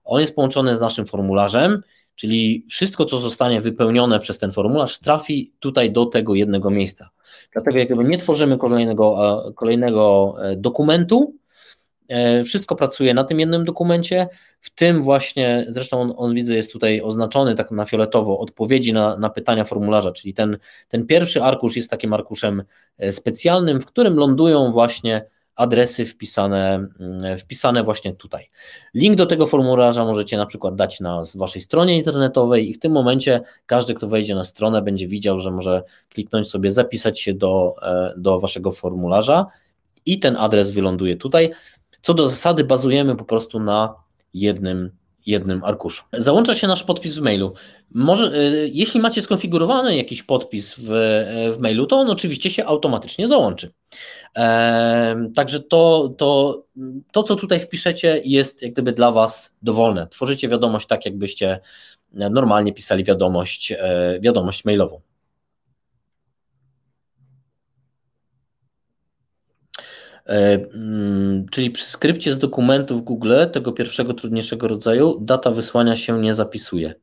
On jest połączony z naszym formularzem Czyli wszystko, co zostanie wypełnione przez ten formularz, trafi tutaj do tego jednego miejsca. Dlatego jak nie tworzymy kolejnego, kolejnego e, dokumentu, e, wszystko pracuje na tym jednym dokumencie, w tym właśnie, zresztą on, on widzę jest tutaj oznaczony tak na fioletowo, odpowiedzi na, na, pytania formularza, czyli ten, ten pierwszy arkusz jest takim arkuszem e, specjalnym, w którym lądują właśnie adresy wpisane, mm, wpisane właśnie tutaj. Link do tego formularza możecie na przykład dać na waszej stronie internetowej i w tym momencie każdy, kto wejdzie na stronę, będzie widział, że może kliknąć sobie zapisać się do, e, do waszego formularza i ten adres wyląduje tutaj. Co do zasady, bazujemy po prostu na jednym jednym arkuszu. Załącza się nasz podpis w mailu. Może, y, jeśli macie skonfigurowany jakiś podpis w, w mailu, to on oczywiście się automatycznie załączy. E, także to, to, to, co tutaj wpiszecie, jest jak gdyby dla Was dowolne. Tworzycie wiadomość tak, jakbyście e, normalnie pisali wiadomość, e, wiadomość mailową. E, mm, czyli przy skrypcie z dokumentów Google, tego pierwszego trudniejszego rodzaju, data wysłania się nie zapisuje.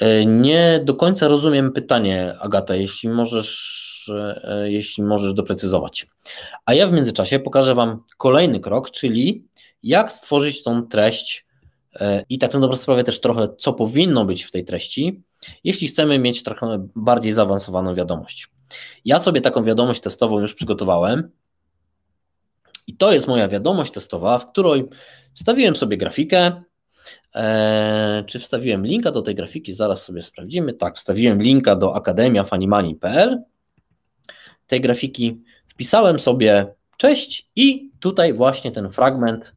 E, nie do końca rozumiem pytanie, Agata, jeśli możesz, e, jeśli możesz doprecyzować. A ja w międzyczasie pokażę Wam kolejny krok, czyli jak stworzyć tą treść i tak na dobrą sprawę też trochę, co powinno być w tej treści, jeśli chcemy mieć trochę bardziej zaawansowaną wiadomość. Ja sobie taką wiadomość testową już przygotowałem. I to jest moja wiadomość testowa, w której wstawiłem sobie grafikę. Eee, czy wstawiłem linka do tej grafiki? Zaraz sobie sprawdzimy. Tak, wstawiłem linka do akademiafanimani.pl tej grafiki. Wpisałem sobie cześć i tutaj właśnie ten fragment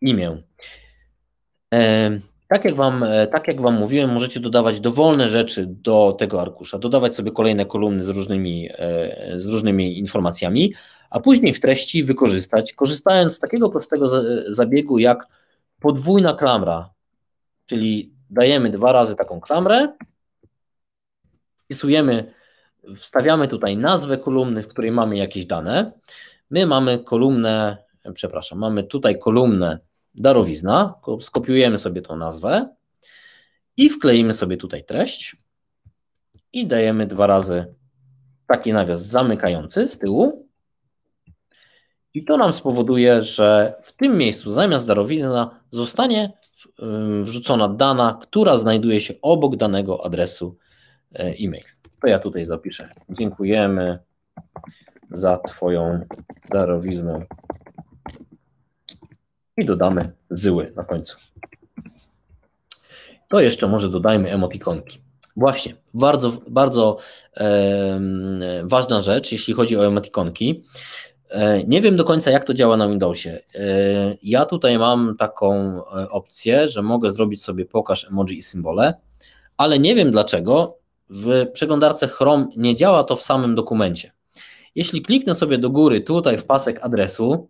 imię. Eee, tak jak, wam, e, tak jak Wam mówiłem, możecie dodawać dowolne rzeczy do tego arkusza, dodawać sobie kolejne kolumny z różnymi, e, z różnymi informacjami, a później w treści wykorzystać, korzystając z takiego prostego zabiegu jak podwójna klamra, czyli dajemy dwa razy taką klamrę, wpisujemy, wstawiamy tutaj nazwę kolumny, w której mamy jakieś dane. My mamy kolumnę, przepraszam, mamy tutaj kolumnę darowizna, skopiujemy sobie tą nazwę i wkleimy sobie tutaj treść i dajemy dwa razy taki nawias zamykający z tyłu. I to nam spowoduje, że w tym miejscu zamiast darowizna zostanie wrzucona dana, która znajduje się obok danego adresu e, e-mail. To ja tutaj zapiszę. Dziękujemy za Twoją darowiznę. I dodamy zyły na końcu. To jeszcze może dodajmy emotikonki. Właśnie, bardzo, bardzo e, ważna rzecz, jeśli chodzi o emotikonki, E, nie wiem do końca, jak to działa na Windowsie. E, ja tutaj mam taką e, opcję, że mogę zrobić sobie pokaż emoji i symbole, ale nie wiem dlaczego w przeglądarce Chrome nie działa to w samym dokumencie. Jeśli kliknę sobie do góry tutaj w pasek adresu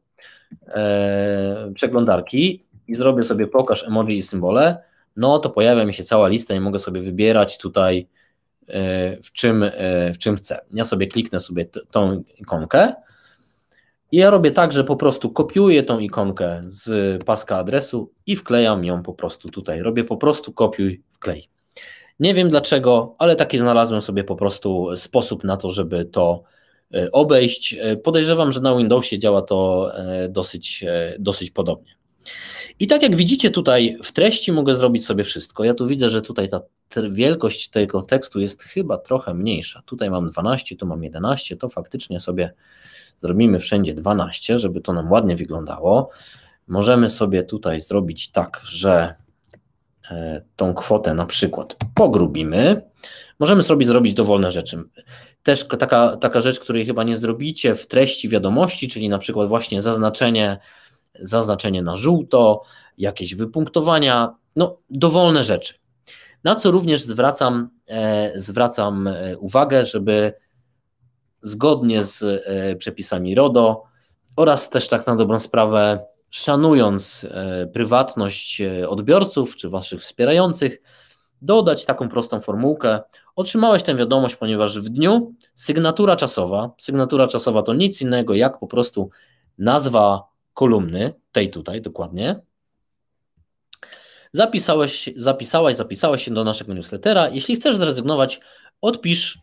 przeglądarki i zrobię sobie pokaż emoji i symbole, no to pojawia mi się cała lista i mogę sobie wybierać tutaj w czym, w czym chcę. Ja sobie kliknę sobie tą ikonkę, i ja robię tak, że po prostu kopiuję tą ikonkę z paska adresu i wklejam ją po prostu tutaj. Robię po prostu kopiuj, wklej. Nie wiem dlaczego, ale taki znalazłem sobie po prostu sposób na to, żeby to e, obejść. E, podejrzewam, że na Windowsie działa to e, dosyć, dosyć podobnie. I tak jak widzicie tutaj w treści mogę zrobić sobie wszystko. Ja tu widzę, że tutaj ta wielkość tego tekstu jest chyba trochę mniejsza. Tutaj mam 12, tu mam 11, to faktycznie sobie Zrobimy wszędzie 12, żeby to nam ładnie wyglądało. Możemy sobie tutaj zrobić tak, że e, tą kwotę na przykład
pogrubimy.
Możemy sobie zrobić dowolne rzeczy. Też taka, taka rzecz, której chyba nie zrobicie w treści wiadomości, czyli na przykład właśnie zaznaczenie, zaznaczenie na żółto, jakieś wypunktowania, no dowolne rzeczy. Na co również zwracam, e, zwracam e, uwagę, żeby zgodnie z e, przepisami RODO oraz też tak na dobrą sprawę szanując e, prywatność e, odbiorców czy waszych wspierających, dodać taką prostą formułkę. Otrzymałeś tę wiadomość, ponieważ w dniu sygnatura czasowa, sygnatura czasowa to nic innego jak po prostu nazwa kolumny, tej tutaj dokładnie. Zapisałeś, zapisałeś, zapisałeś się do naszego newslettera. Jeśli chcesz zrezygnować, odpisz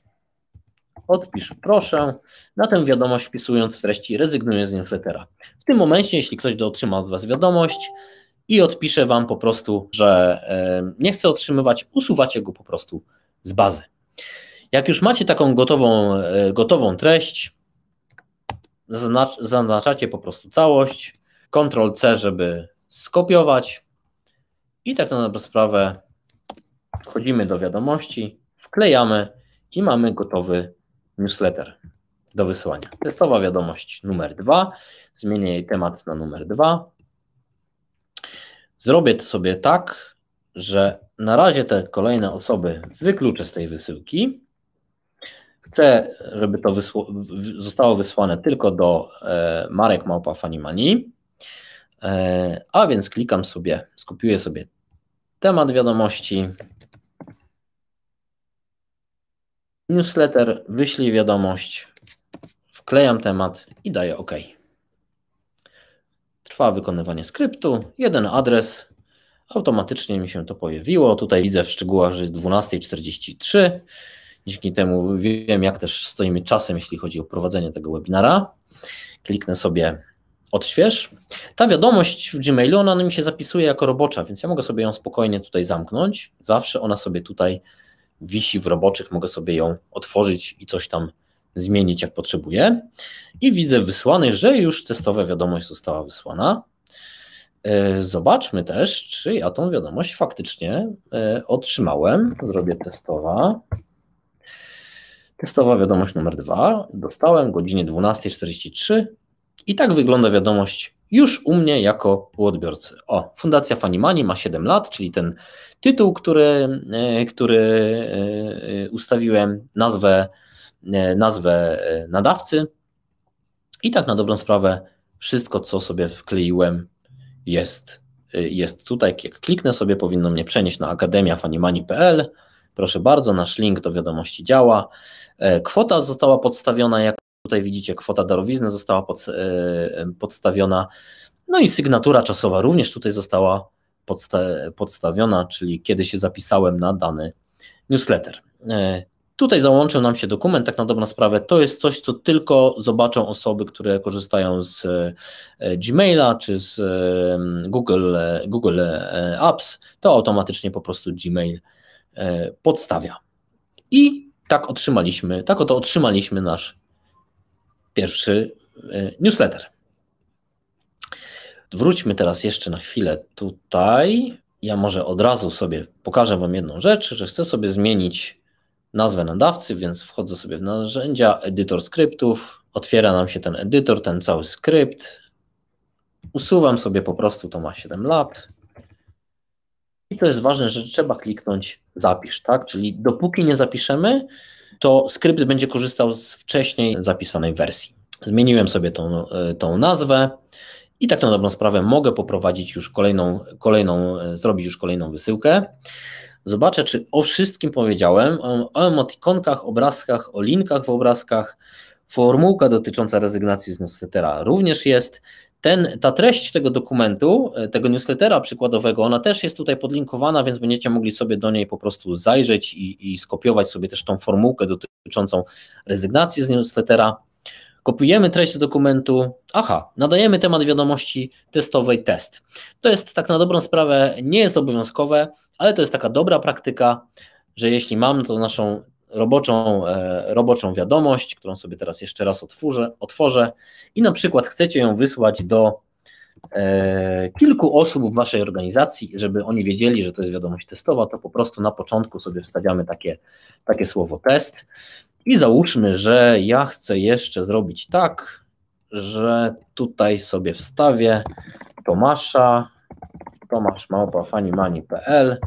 Odpisz proszę na tę wiadomość wpisując w treści rezygnuję z newslettera. W tym momencie, jeśli ktoś otrzyma od Was wiadomość i odpisze Wam po prostu, że e, nie chce otrzymywać, usuwacie go po prostu z bazy. Jak już macie taką gotową, e, gotową treść, zaznacz, zaznaczacie po prostu całość, Ctrl C, żeby skopiować i tak na dobrą sprawę wchodzimy do wiadomości, wklejamy i mamy gotowy newsletter do wysłania. Testowa wiadomość numer dwa. Zmienię jej temat na numer dwa. Zrobię to sobie tak, że na razie te kolejne osoby wykluczę z tej wysyłki. Chcę, żeby to zostało wysłane tylko do e, Marek Małpa Fanimani. E, a więc klikam sobie, skopiuję sobie temat wiadomości, Newsletter, wyślij wiadomość, wklejam temat i daję OK. Trwa wykonywanie skryptu, jeden adres, automatycznie mi się to pojawiło. Tutaj widzę w szczegółach, że jest 12.43. Dzięki temu wiem, jak też stoimy czasem, jeśli chodzi o prowadzenie tego webinara. Kliknę sobie odśwież. Ta wiadomość w Gmailu, ona mi się zapisuje jako robocza, więc ja mogę sobie ją spokojnie tutaj zamknąć. Zawsze ona sobie tutaj wisi w roboczych, mogę sobie ją otworzyć i coś tam zmienić, jak potrzebuję. I widzę wysłany, że już testowa wiadomość została wysłana. E, zobaczmy też, czy ja tą wiadomość faktycznie e, otrzymałem. Zrobię testowa. Testowa wiadomość numer dwa. Dostałem godzinie 12.43 i tak wygląda wiadomość już u mnie jako odbiorcy. O, Fundacja Fanimani ma 7 lat, czyli ten tytuł, który, e, który e, ustawiłem, nazwę, e, nazwę nadawcy. I tak na dobrą sprawę wszystko, co sobie wkleiłem, jest, jest tutaj. Jak kliknę sobie, powinno mnie przenieść na akademiafanimani.pl. Proszę bardzo, nasz link do wiadomości działa. Kwota została podstawiona jako Tutaj widzicie, kwota darowizny została pod, e, podstawiona, no i sygnatura czasowa również tutaj została podsta podstawiona, czyli kiedy się zapisałem na dany newsletter. E, tutaj załączył nam się dokument, tak na dobrą sprawę. To jest coś, co tylko zobaczą osoby, które korzystają z e, Gmaila czy z Google, Google Apps. To automatycznie po prostu Gmail podstawia. I tak otrzymaliśmy, tak oto otrzymaliśmy nasz pierwszy e, newsletter. Wróćmy teraz jeszcze na chwilę tutaj. Ja może od razu sobie pokażę Wam jedną rzecz, że chcę sobie zmienić nazwę nadawcy, więc wchodzę sobie w narzędzia, edytor skryptów, otwiera nam się ten edytor, ten cały skrypt. Usuwam sobie po prostu, to ma 7 lat. I to jest ważne, że trzeba kliknąć zapisz, tak? Czyli dopóki nie zapiszemy, to skrypt będzie korzystał z wcześniej zapisanej wersji. Zmieniłem sobie tą, e, tą nazwę i tak na dobrą sprawę mogę poprowadzić już kolejną, kolejną, e, zrobić już kolejną wysyłkę. Zobaczę, czy o wszystkim powiedziałem, o emotikonkach, obrazkach, o linkach w obrazkach. Formułka dotycząca rezygnacji z newslettera również jest. Ten, ta treść tego dokumentu, e, tego newslettera przykładowego, ona też jest tutaj podlinkowana, więc będziecie mogli sobie do niej po prostu zajrzeć i, i skopiować sobie też tą formułkę dotyczącą rezygnacji z newslettera. Kopiujemy treść z dokumentu. Aha, nadajemy temat wiadomości testowej test. To jest tak na dobrą sprawę, nie jest obowiązkowe, ale to jest taka dobra praktyka, że jeśli mam tą naszą roboczą, e, roboczą wiadomość, którą sobie teraz jeszcze raz otworzę, otworzę i na przykład chcecie ją wysłać do e, kilku osób w waszej organizacji, żeby oni wiedzieli, że to jest wiadomość testowa, to po prostu na początku sobie wstawiamy takie, takie słowo test i załóżmy, że ja chcę jeszcze zrobić tak, że tutaj sobie wstawię Tomasza, tomasz małpa fanimani.pl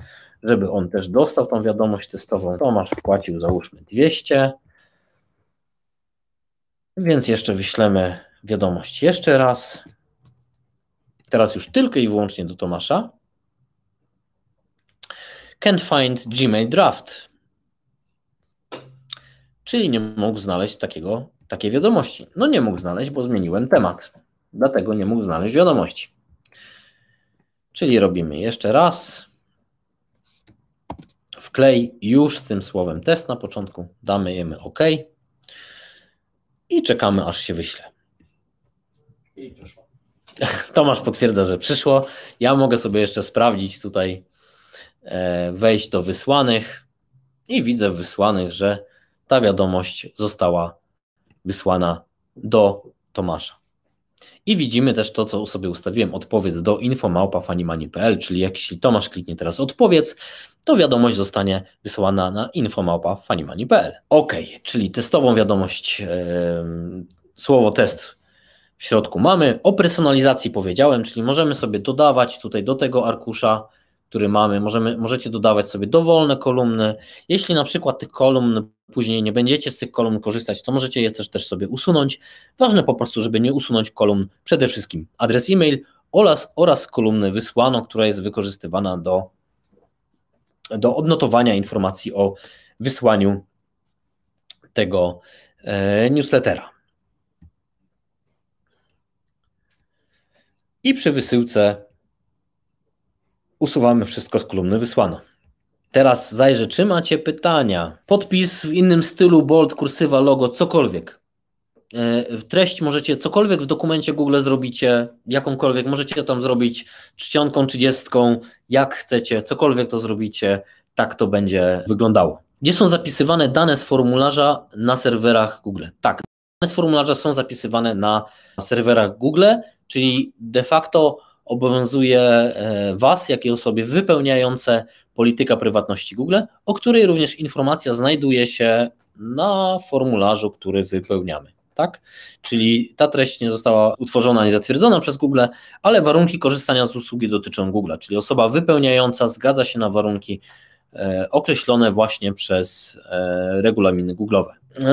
żeby on też dostał tą wiadomość testową. Tomasz wpłacił załóżmy 200, więc jeszcze wyślemy wiadomość jeszcze raz. Teraz już tylko i wyłącznie do Tomasza. Can't find Gmail draft. Czyli nie mógł znaleźć takiego, takiej wiadomości. No nie mógł znaleźć, bo zmieniłem temat. Dlatego nie mógł znaleźć wiadomości. Czyli robimy jeszcze raz wklej już z tym słowem test na początku, damy jemy OK i czekamy aż się wyśle. I przyszło. [LAUGHS] Tomasz potwierdza, że przyszło. Ja mogę sobie jeszcze sprawdzić tutaj, e, wejść do wysłanych i widzę w wysłanych, że ta wiadomość została wysłana do Tomasza. I widzimy też to, co sobie ustawiłem, odpowiedz do infomałpa.fanimani.pl, czyli jak jeśli Tomasz kliknie teraz odpowiedz, to wiadomość zostanie wysłana na infomałpa.fanimani.pl. Ok, czyli testową wiadomość, yy, słowo test w środku mamy. O personalizacji powiedziałem, czyli możemy sobie dodawać tutaj do tego arkusza który mamy. Możemy, możecie dodawać sobie dowolne kolumny. Jeśli na przykład tych kolumn później nie będziecie z tych kolumn korzystać, to możecie je też, też sobie usunąć. Ważne po prostu, żeby nie usunąć kolumn przede wszystkim adres e-mail oraz, oraz kolumny wysłano, która jest wykorzystywana do, do odnotowania informacji o wysłaniu tego e, newslettera. I przy wysyłce Usuwamy wszystko z kolumny wysłano. Teraz zajrzę, czy macie pytania. Podpis w innym stylu, bold, kursywa, logo, cokolwiek. E, w treść możecie cokolwiek w dokumencie Google zrobicie, jakąkolwiek, możecie tam zrobić czcionką, trzydziestką, jak chcecie, cokolwiek to zrobicie, tak to będzie wyglądało. Gdzie są zapisywane dane z formularza na serwerach Google? Tak, dane z formularza są zapisywane na serwerach Google, czyli de facto obowiązuje e, Was, jak i osoby wypełniające politykę prywatności Google, o której również informacja znajduje się na formularzu, który wypełniamy. Tak? Czyli ta treść nie została utworzona ani zatwierdzona przez Google, ale warunki korzystania z usługi dotyczą Google, czyli osoba wypełniająca zgadza się na warunki e, określone właśnie przez e, regulaminy Google'owe.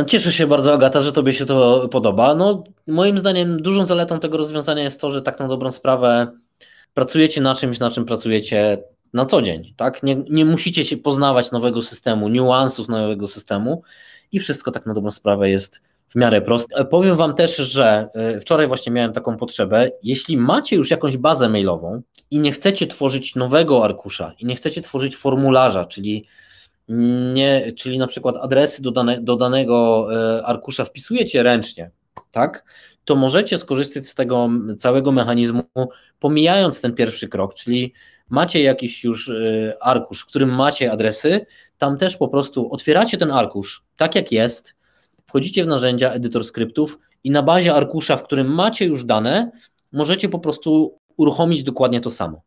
Cieszę się bardzo, Agata, że Tobie się to podoba. No, moim zdaniem dużą zaletą tego rozwiązania jest to, że tak na dobrą sprawę pracujecie na czymś, na czym pracujecie na co dzień, tak? Nie, nie musicie się poznawać nowego systemu, niuansów nowego systemu i wszystko tak na dobrą sprawę jest w miarę proste. E, powiem Wam też, że e, wczoraj właśnie miałem taką potrzebę. Jeśli macie już jakąś bazę mailową i nie chcecie tworzyć nowego arkusza i nie chcecie tworzyć formularza, czyli nie, czyli na przykład adresy do, dane, do danego e, arkusza wpisujecie ręcznie, tak? to możecie skorzystać z tego całego mechanizmu, pomijając ten pierwszy krok, czyli macie jakiś już y, arkusz, w którym macie adresy, tam też po prostu otwieracie ten arkusz tak jak jest, wchodzicie w narzędzia, edytor skryptów i na bazie arkusza, w którym macie już dane, możecie po prostu uruchomić dokładnie to samo.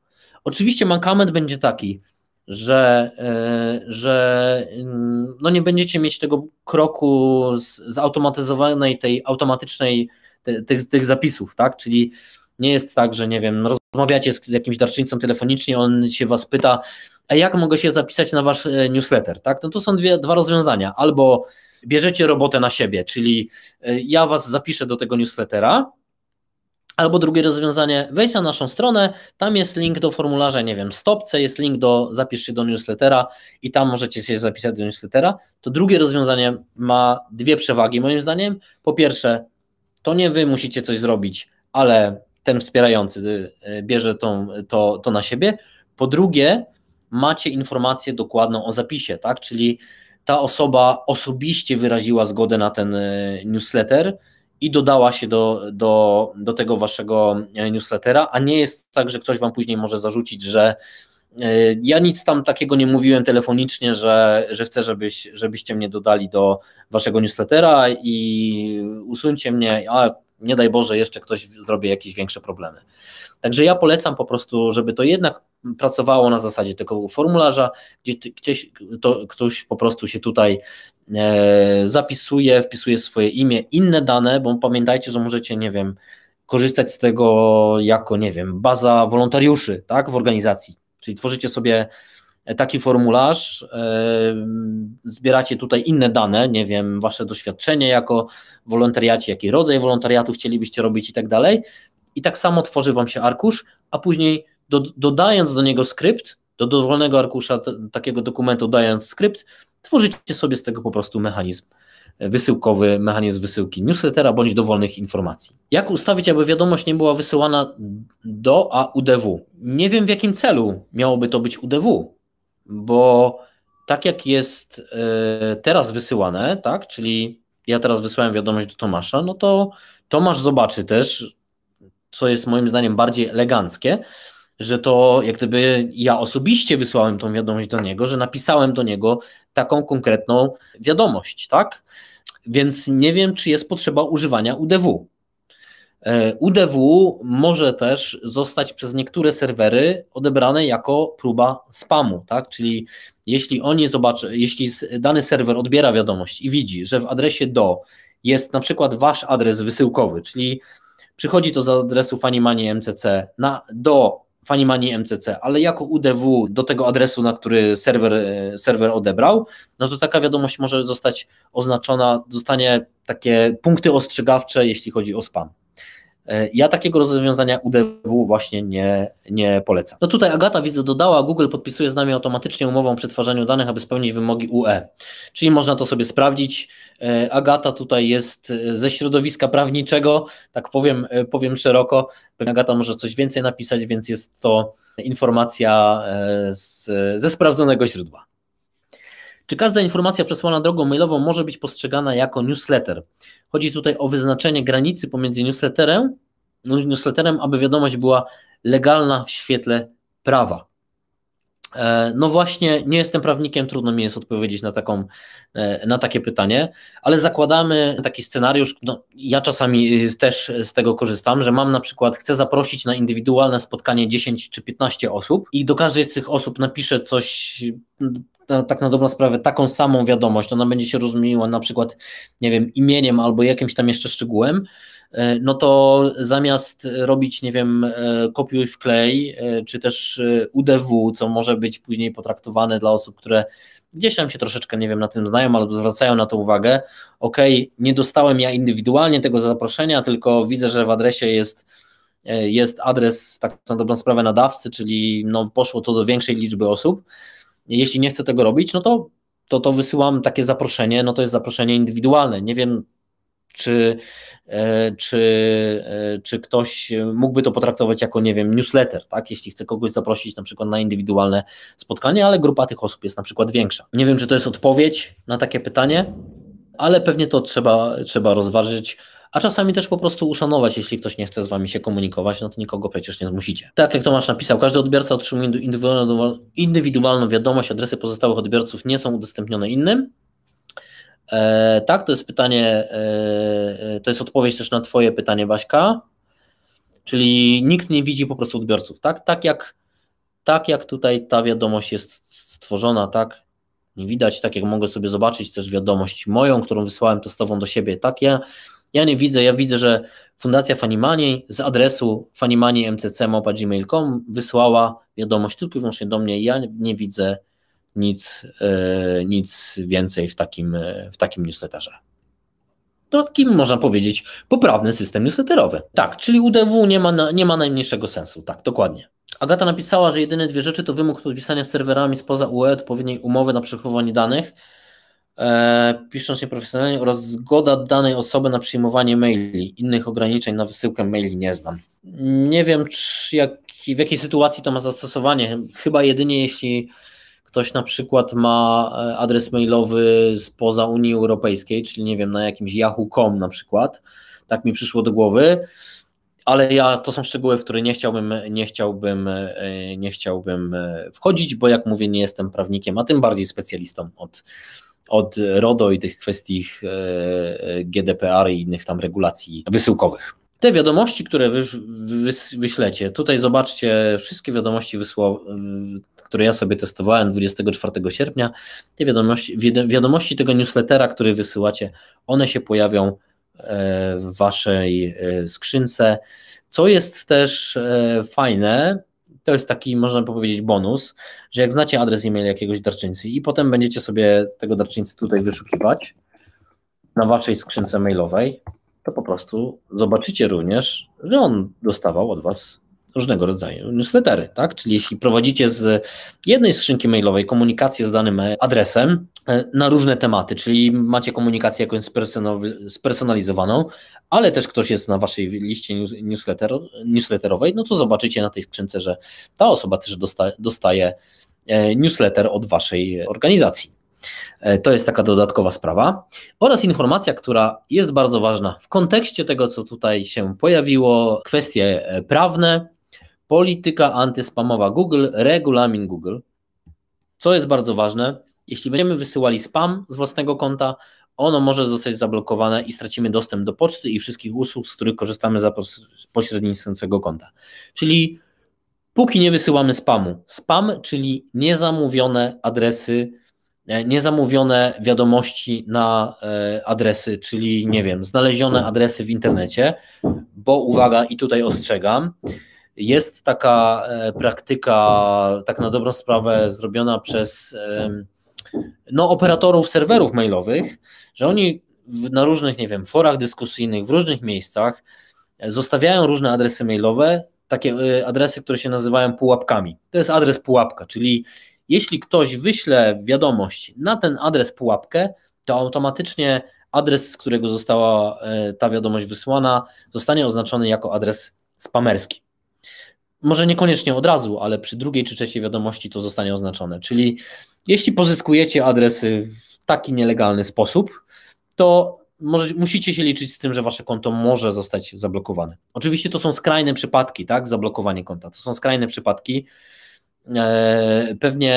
Oczywiście mankament będzie taki, że, e, że mm, no nie będziecie mieć tego kroku z, zautomatyzowanej, tej automatycznej tych, tych zapisów, tak? Czyli nie jest tak, że nie wiem, no, rozmawiacie z, z jakimś darczyńcą telefonicznie, on się was pyta, a jak mogę się zapisać na wasz e, newsletter, tak? No to są dwie, dwa rozwiązania. Albo bierzecie robotę na siebie, czyli e, ja was zapiszę do tego newslettera, Albo drugie rozwiązanie, wejdź na naszą stronę, tam jest link do formularza, nie wiem, stopce, jest link do zapisz się do newslettera i tam możecie się zapisać do newslettera. To drugie rozwiązanie ma dwie przewagi moim zdaniem. Po pierwsze, to nie wy musicie coś zrobić, ale ten wspierający y, y, bierze tą, to, to na siebie. Po drugie, macie informację dokładną o zapisie, tak? Czyli ta osoba osobiście wyraziła zgodę na ten y, newsletter i dodała się do, do, do tego waszego newslettera, a nie jest tak, że ktoś wam później może zarzucić, że E, ja nic tam takiego nie mówiłem telefonicznie, że, że chcę, żebyś, żebyście mnie dodali do waszego newslettera i usuńcie mnie, a nie daj Boże, jeszcze ktoś zrobi jakieś większe problemy. Także ja polecam po prostu, żeby to jednak pracowało na zasadzie tego formularza, gdzie gdzieś to, ktoś po prostu się tutaj e, zapisuje, wpisuje swoje imię, inne dane, bo pamiętajcie, że możecie, nie wiem, korzystać z tego jako, nie wiem, baza wolontariuszy tak, w organizacji. Czyli tworzycie sobie taki formularz, e, zbieracie tutaj inne dane, nie wiem, wasze doświadczenie jako wolontariacie, jaki rodzaj wolontariatu chcielibyście robić i tak dalej. I tak samo tworzy wam się arkusz, a później do, dodając do niego skrypt, do dowolnego arkusza takiego dokumentu dodając skrypt, tworzycie sobie z tego po prostu mechanizm wysyłkowy, mechanizm wysyłki newslettera bądź dowolnych informacji. Jak ustawić, aby wiadomość nie była wysyłana do, a UDW? Nie wiem w jakim celu miałoby to być UDW, bo tak jak jest e, teraz wysyłane, tak, czyli ja teraz wysyłam wiadomość do Tomasza, no to Tomasz zobaczy też, co jest moim zdaniem bardziej eleganckie, że to jak gdyby ja osobiście wysłałem tą wiadomość do niego, że napisałem do niego taką konkretną wiadomość, tak? Więc nie wiem, czy jest potrzeba używania UDW. E, UDW może też zostać przez niektóre serwery odebrane jako próba spamu, tak? Czyli jeśli oni zobaczą, jeśli dany serwer odbiera wiadomość i widzi, że w adresie do jest na przykład wasz adres wysyłkowy, czyli przychodzi to z adresu fanimanie MCC na do Fanimani MCC, ale jako UDW do tego adresu, na który serwer, e, serwer odebrał, no to taka wiadomość może zostać oznaczona, dostanie takie punkty ostrzegawcze, jeśli chodzi o spam. E, ja takiego rozwiązania UDW właśnie nie, nie polecam. No tutaj Agata widzę dodała, Google podpisuje z nami automatycznie umowę o przetwarzaniu danych, aby spełnić wymogi UE. Czyli można to sobie sprawdzić. E, Agata tutaj jest e, ze środowiska prawniczego, tak powiem, powiem szeroko. Pewnie Agata może coś więcej napisać, więc jest to informacja z, ze sprawdzonego źródła. Czy każda informacja przesłana drogą mailową może być postrzegana jako newsletter? Chodzi tutaj o wyznaczenie granicy pomiędzy newsletterem, no, newsletterem aby wiadomość była legalna w świetle prawa. E, no właśnie, nie jestem prawnikiem, trudno mi jest odpowiedzieć na, taką, e, na takie pytanie, ale zakładamy taki scenariusz. No, ja czasami y, też z tego korzystam, że mam na przykład, chcę zaprosić na indywidualne spotkanie 10 czy 15 osób i do każdej z tych osób napiszę coś na, tak na dobrą sprawę taką samą wiadomość, ona będzie się rozumiała na przykład, nie wiem, imieniem albo jakimś tam jeszcze szczegółem, e, no to zamiast robić, nie wiem, e, kopiuj wklej, e, czy też UDW, co może być później potraktowane dla osób, które gdzieś tam się troszeczkę, nie wiem, na tym znają albo zwracają na to uwagę, ok, nie dostałem ja indywidualnie tego zaproszenia, tylko widzę, że w adresie jest jest adres, tak na dobrą sprawę, nadawcy, czyli no, poszło to do większej liczby osób, jeśli nie chcę tego robić, no to, to, to wysyłam takie zaproszenie, no to jest zaproszenie indywidualne. Nie wiem, czy, e, czy, e, czy ktoś mógłby to potraktować jako, nie wiem, newsletter, tak? Jeśli chce kogoś zaprosić na przykład na indywidualne spotkanie, ale grupa tych osób jest na przykład większa. Nie wiem, czy to jest odpowiedź na takie pytanie, ale pewnie to trzeba, trzeba rozważyć a czasami też po prostu uszanować, jeśli ktoś nie chce z wami się komunikować, no to nikogo przecież nie zmusicie. Tak jak Tomasz napisał, każdy odbiorca otrzymuje indywidualną wiadomość, adresy pozostałych odbiorców nie są udostępnione innym. E, tak, to jest pytanie, e, e, to jest odpowiedź też na Twoje pytanie, Baśka. Czyli nikt nie widzi po prostu odbiorców, tak? Tak jak, tak jak tutaj ta wiadomość jest stworzona, tak? Nie widać, tak jak mogę sobie zobaczyć też wiadomość moją, którą wysłałem testową do siebie, tak? Ja ja nie widzę, ja widzę, że Fundacja Fanimani z adresu fanimani.mcc.gmail.com wysłała wiadomość tylko i wyłącznie do mnie. Ja nie widzę nic, e, nic więcej w takim, e, w takim newsletterze. To kim można powiedzieć poprawny system newsletterowy. Tak, czyli UDW nie ma, na, nie ma najmniejszego sensu. Tak, dokładnie. Agata napisała, że jedyne dwie rzeczy to wymóg podpisania z serwerami spoza UE odpowiedniej umowy na przechowywanie danych E, pisząc nieprofesjonalnie oraz zgoda danej osoby na przyjmowanie maili. Innych ograniczeń na wysyłkę maili nie znam. Nie wiem, czy jak, w jakiej sytuacji to ma zastosowanie. Chyba jedynie jeśli ktoś na przykład ma e, adres mailowy spoza Unii Europejskiej, czyli nie wiem, na jakimś yahoo.com na przykład, tak mi przyszło do głowy, ale ja to są szczegóły, w które nie chciałbym, nie chciałbym, e, nie chciałbym wchodzić, bo jak mówię, nie jestem prawnikiem, a tym bardziej specjalistą od od RODO i tych kwestii e, e, GDPR i innych tam regulacji wysyłkowych. Te wiadomości, które wy, wy, wyślecie, tutaj zobaczcie wszystkie wiadomości, wysło, e, które ja sobie testowałem 24 sierpnia. Te wiadomości, wiadomości tego newslettera, który wysyłacie, one się pojawią w waszej skrzynce. Co jest też fajne, to jest taki, można powiedzieć, bonus, że jak znacie adres e-mail jakiegoś darczyńcy i potem będziecie sobie tego darczyńcy tutaj wyszukiwać na waszej skrzynce mailowej, to po prostu zobaczycie również, że on dostawał od was różnego rodzaju newslettery, tak? Czyli jeśli prowadzicie z jednej skrzynki mailowej komunikację z danym adresem, E, na różne tematy, czyli macie komunikację jakąś spersonalizowaną, ale też ktoś jest na waszej liście newsletter, newsletterowej, no to zobaczycie na tej skrzynce, że ta osoba też dostaje, dostaje newsletter od waszej organizacji. E, to jest taka dodatkowa sprawa. Oraz informacja, która jest bardzo ważna w kontekście tego, co tutaj się pojawiło, kwestie e, prawne, polityka antyspamowa Google, regulamin Google. Co jest bardzo ważne, jeśli będziemy wysyłali spam z własnego konta, ono może zostać zablokowane i stracimy dostęp do poczty i wszystkich usług, z których korzystamy za pośrednictwem swojego konta. Czyli póki nie wysyłamy spamu. Spam, czyli niezamówione adresy, e, niezamówione wiadomości na e, adresy, czyli nie wiem, znalezione adresy w internecie, bo uwaga, i tutaj ostrzegam, jest taka e, praktyka, tak na dobrą sprawę, zrobiona przez no, operatorów serwerów mailowych, że oni na różnych, nie wiem, forach dyskusyjnych, w różnych miejscach zostawiają różne adresy mailowe, takie y, adresy, które się nazywają pułapkami. To jest adres pułapka, czyli jeśli ktoś wyśle wiadomość na ten adres pułapkę, to automatycznie adres, z którego została y, ta wiadomość wysłana, zostanie oznaczony jako adres spamerski może niekoniecznie od razu, ale przy drugiej czy trzeciej wiadomości to zostanie oznaczone. Czyli jeśli pozyskujecie adresy w taki nielegalny sposób, to może, musicie się liczyć z tym, że wasze konto może zostać zablokowane. Oczywiście to są skrajne przypadki, tak? Zablokowanie konta. To są skrajne przypadki. E, pewnie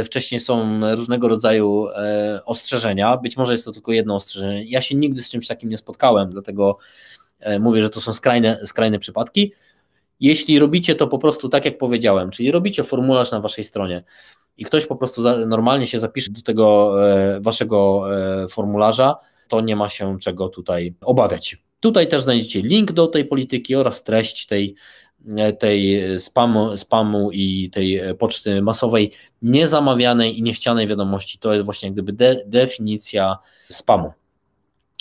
e, wcześniej są różnego rodzaju e, ostrzeżenia. Być może jest to tylko jedno ostrzeżenie. Ja się nigdy z czymś takim nie spotkałem, dlatego mówię, że to są skrajne, skrajne przypadki. Jeśli robicie to po prostu tak, jak powiedziałem, czyli robicie formularz na waszej stronie i ktoś po prostu normalnie się zapisze do tego e, waszego e, formularza, to nie ma się czego tutaj obawiać. Tutaj też znajdziecie link do tej polityki oraz treść tej, e, tej spamu, spamu i tej poczty masowej niezamawianej i niechcianej wiadomości. To jest właśnie jak gdyby de, definicja spamu.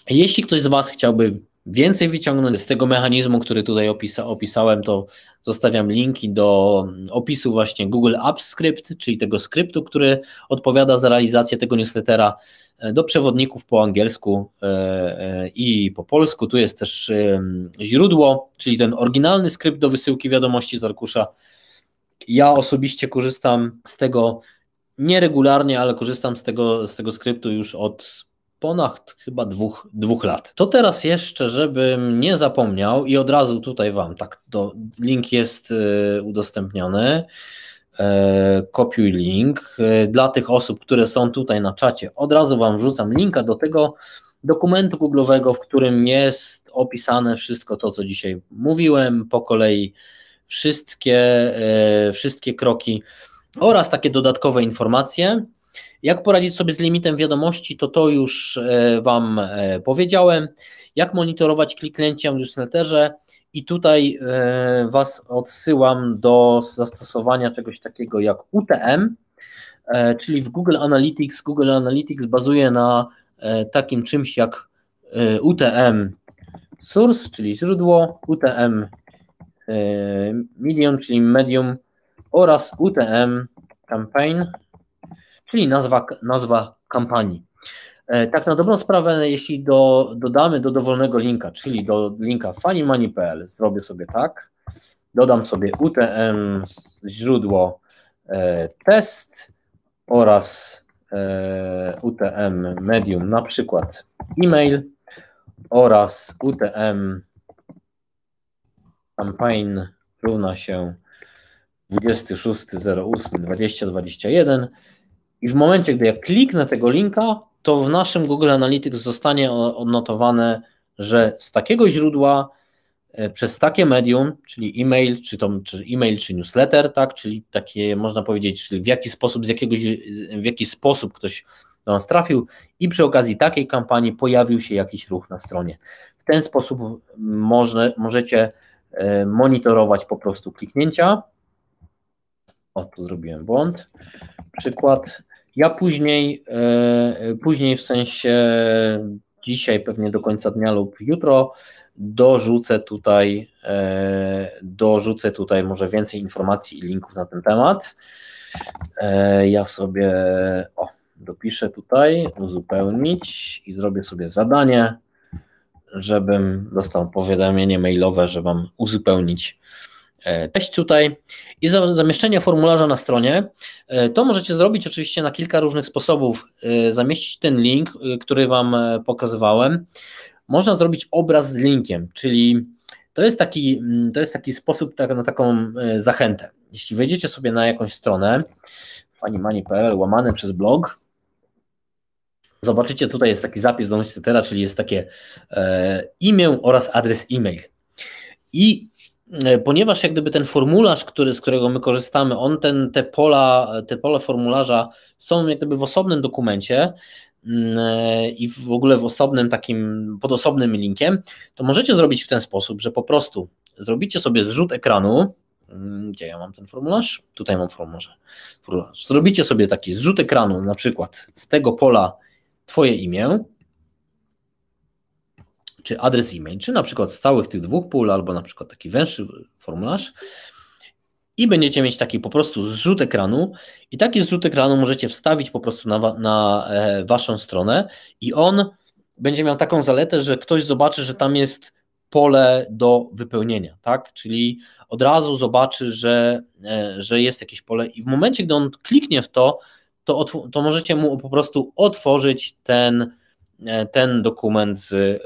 Jeśli ktoś z Was chciałby więcej wyciągnąć z tego mechanizmu, który tutaj opisa opisałem, to zostawiam linki do mm, opisu właśnie Google Apps Script, czyli tego skryptu, który odpowiada za realizację tego newslettera e, do przewodników po angielsku e, e, i po polsku. Tu jest też źródło, czyli ten oryginalny skrypt do wysyłki wiadomości z arkusza. Ja osobiście korzystam z tego nieregularnie, ale korzystam z tego, z tego skryptu już od ponad chyba dwóch, dwóch lat. To teraz jeszcze, żebym nie zapomniał i od razu tutaj Wam, tak, do, link jest y, udostępniony, e, kopiuj link. E, dla tych osób, które są tutaj na czacie, od razu Wam wrzucam linka do tego dokumentu Google'owego, w którym jest opisane wszystko to, co dzisiaj mówiłem, po kolei wszystkie, e, wszystkie kroki oraz takie dodatkowe informacje. Jak poradzić sobie z limitem wiadomości, to to już e, Wam e, powiedziałem. Jak monitorować kliknięcia w newsletterze i tutaj e, Was odsyłam do zastosowania czegoś takiego jak UTM, czyli w Google Analytics. Google Analytics bazuje na takim czymś jak UTM source, czyli źródło, UTM medium, czyli medium oraz UTM campaign, czyli nazwa, nazwa kampanii. E, tak na dobrą sprawę, jeśli do, dodamy do dowolnego linka, czyli do linka fanimani.pl, zrobię sobie tak, dodam sobie UTM źródło e, test oraz e, UTM medium, na przykład e-mail oraz UTM campaign równa się 26.08.2021 i w momencie, gdy ja kliknę tego linka, to w naszym Google Analytics zostanie odnotowane, że z takiego źródła e, przez takie medium, czyli e-mail, czy, to, czy e-mail, czy newsletter, tak, czyli takie można powiedzieć, czyli w jaki sposób, z jakiegoś, w jaki sposób ktoś do nas trafił i przy okazji takiej kampanii pojawił się jakiś ruch na stronie. W ten sposób może, możecie e, monitorować po prostu kliknięcia. O, tu zrobiłem błąd. Przykład. Ja później, e, później w sensie dzisiaj, pewnie do końca dnia lub jutro, dorzucę tutaj, e, dorzucę tutaj może więcej informacji i linków na ten temat. E, ja sobie o, dopiszę tutaj, uzupełnić i zrobię sobie zadanie, żebym dostał powiadomienie mailowe, że mam uzupełnić E, teść tutaj i zamieszczenie formularza na stronie. E, to możecie zrobić oczywiście na kilka różnych sposobów. E, zamieścić ten link, który Wam pokazywałem. Można zrobić obraz z linkiem, czyli to jest taki, mm, to jest taki sposób tak, na taką zachętę. Jeśli wejdziecie sobie na jakąś stronę fanimani.pl łamane przez blog, zobaczycie tutaj jest taki zapis do newslettera, czyli jest takie e, imię oraz adres e-mail. I E, ponieważ jak gdyby ten formularz, który, z którego my korzystamy, on ten, te, pola, te pola formularza są jak gdyby w osobnym dokumencie mm, e, i w ogóle w osobnym takim, pod osobnym linkiem, to możecie zrobić w ten sposób, że po prostu zrobicie sobie zrzut ekranu, mm, gdzie ja mam ten formularz? Tutaj mam formularz. formularz. Zrobicie sobie taki zrzut ekranu, na przykład z tego pola Twoje imię, czy adres e-mail, czy na przykład z całych tych dwóch pól, albo na przykład taki węższy formularz i będziecie mieć taki po prostu zrzut ekranu i taki zrzut ekranu możecie wstawić po prostu na, na e, waszą stronę i on będzie miał taką zaletę, że ktoś zobaczy, że tam jest pole do wypełnienia, tak? Czyli od razu zobaczy, że, e, że jest jakieś pole i w momencie, gdy on kliknie w to, to, to możecie mu po prostu otworzyć ten E, ten dokument z, e,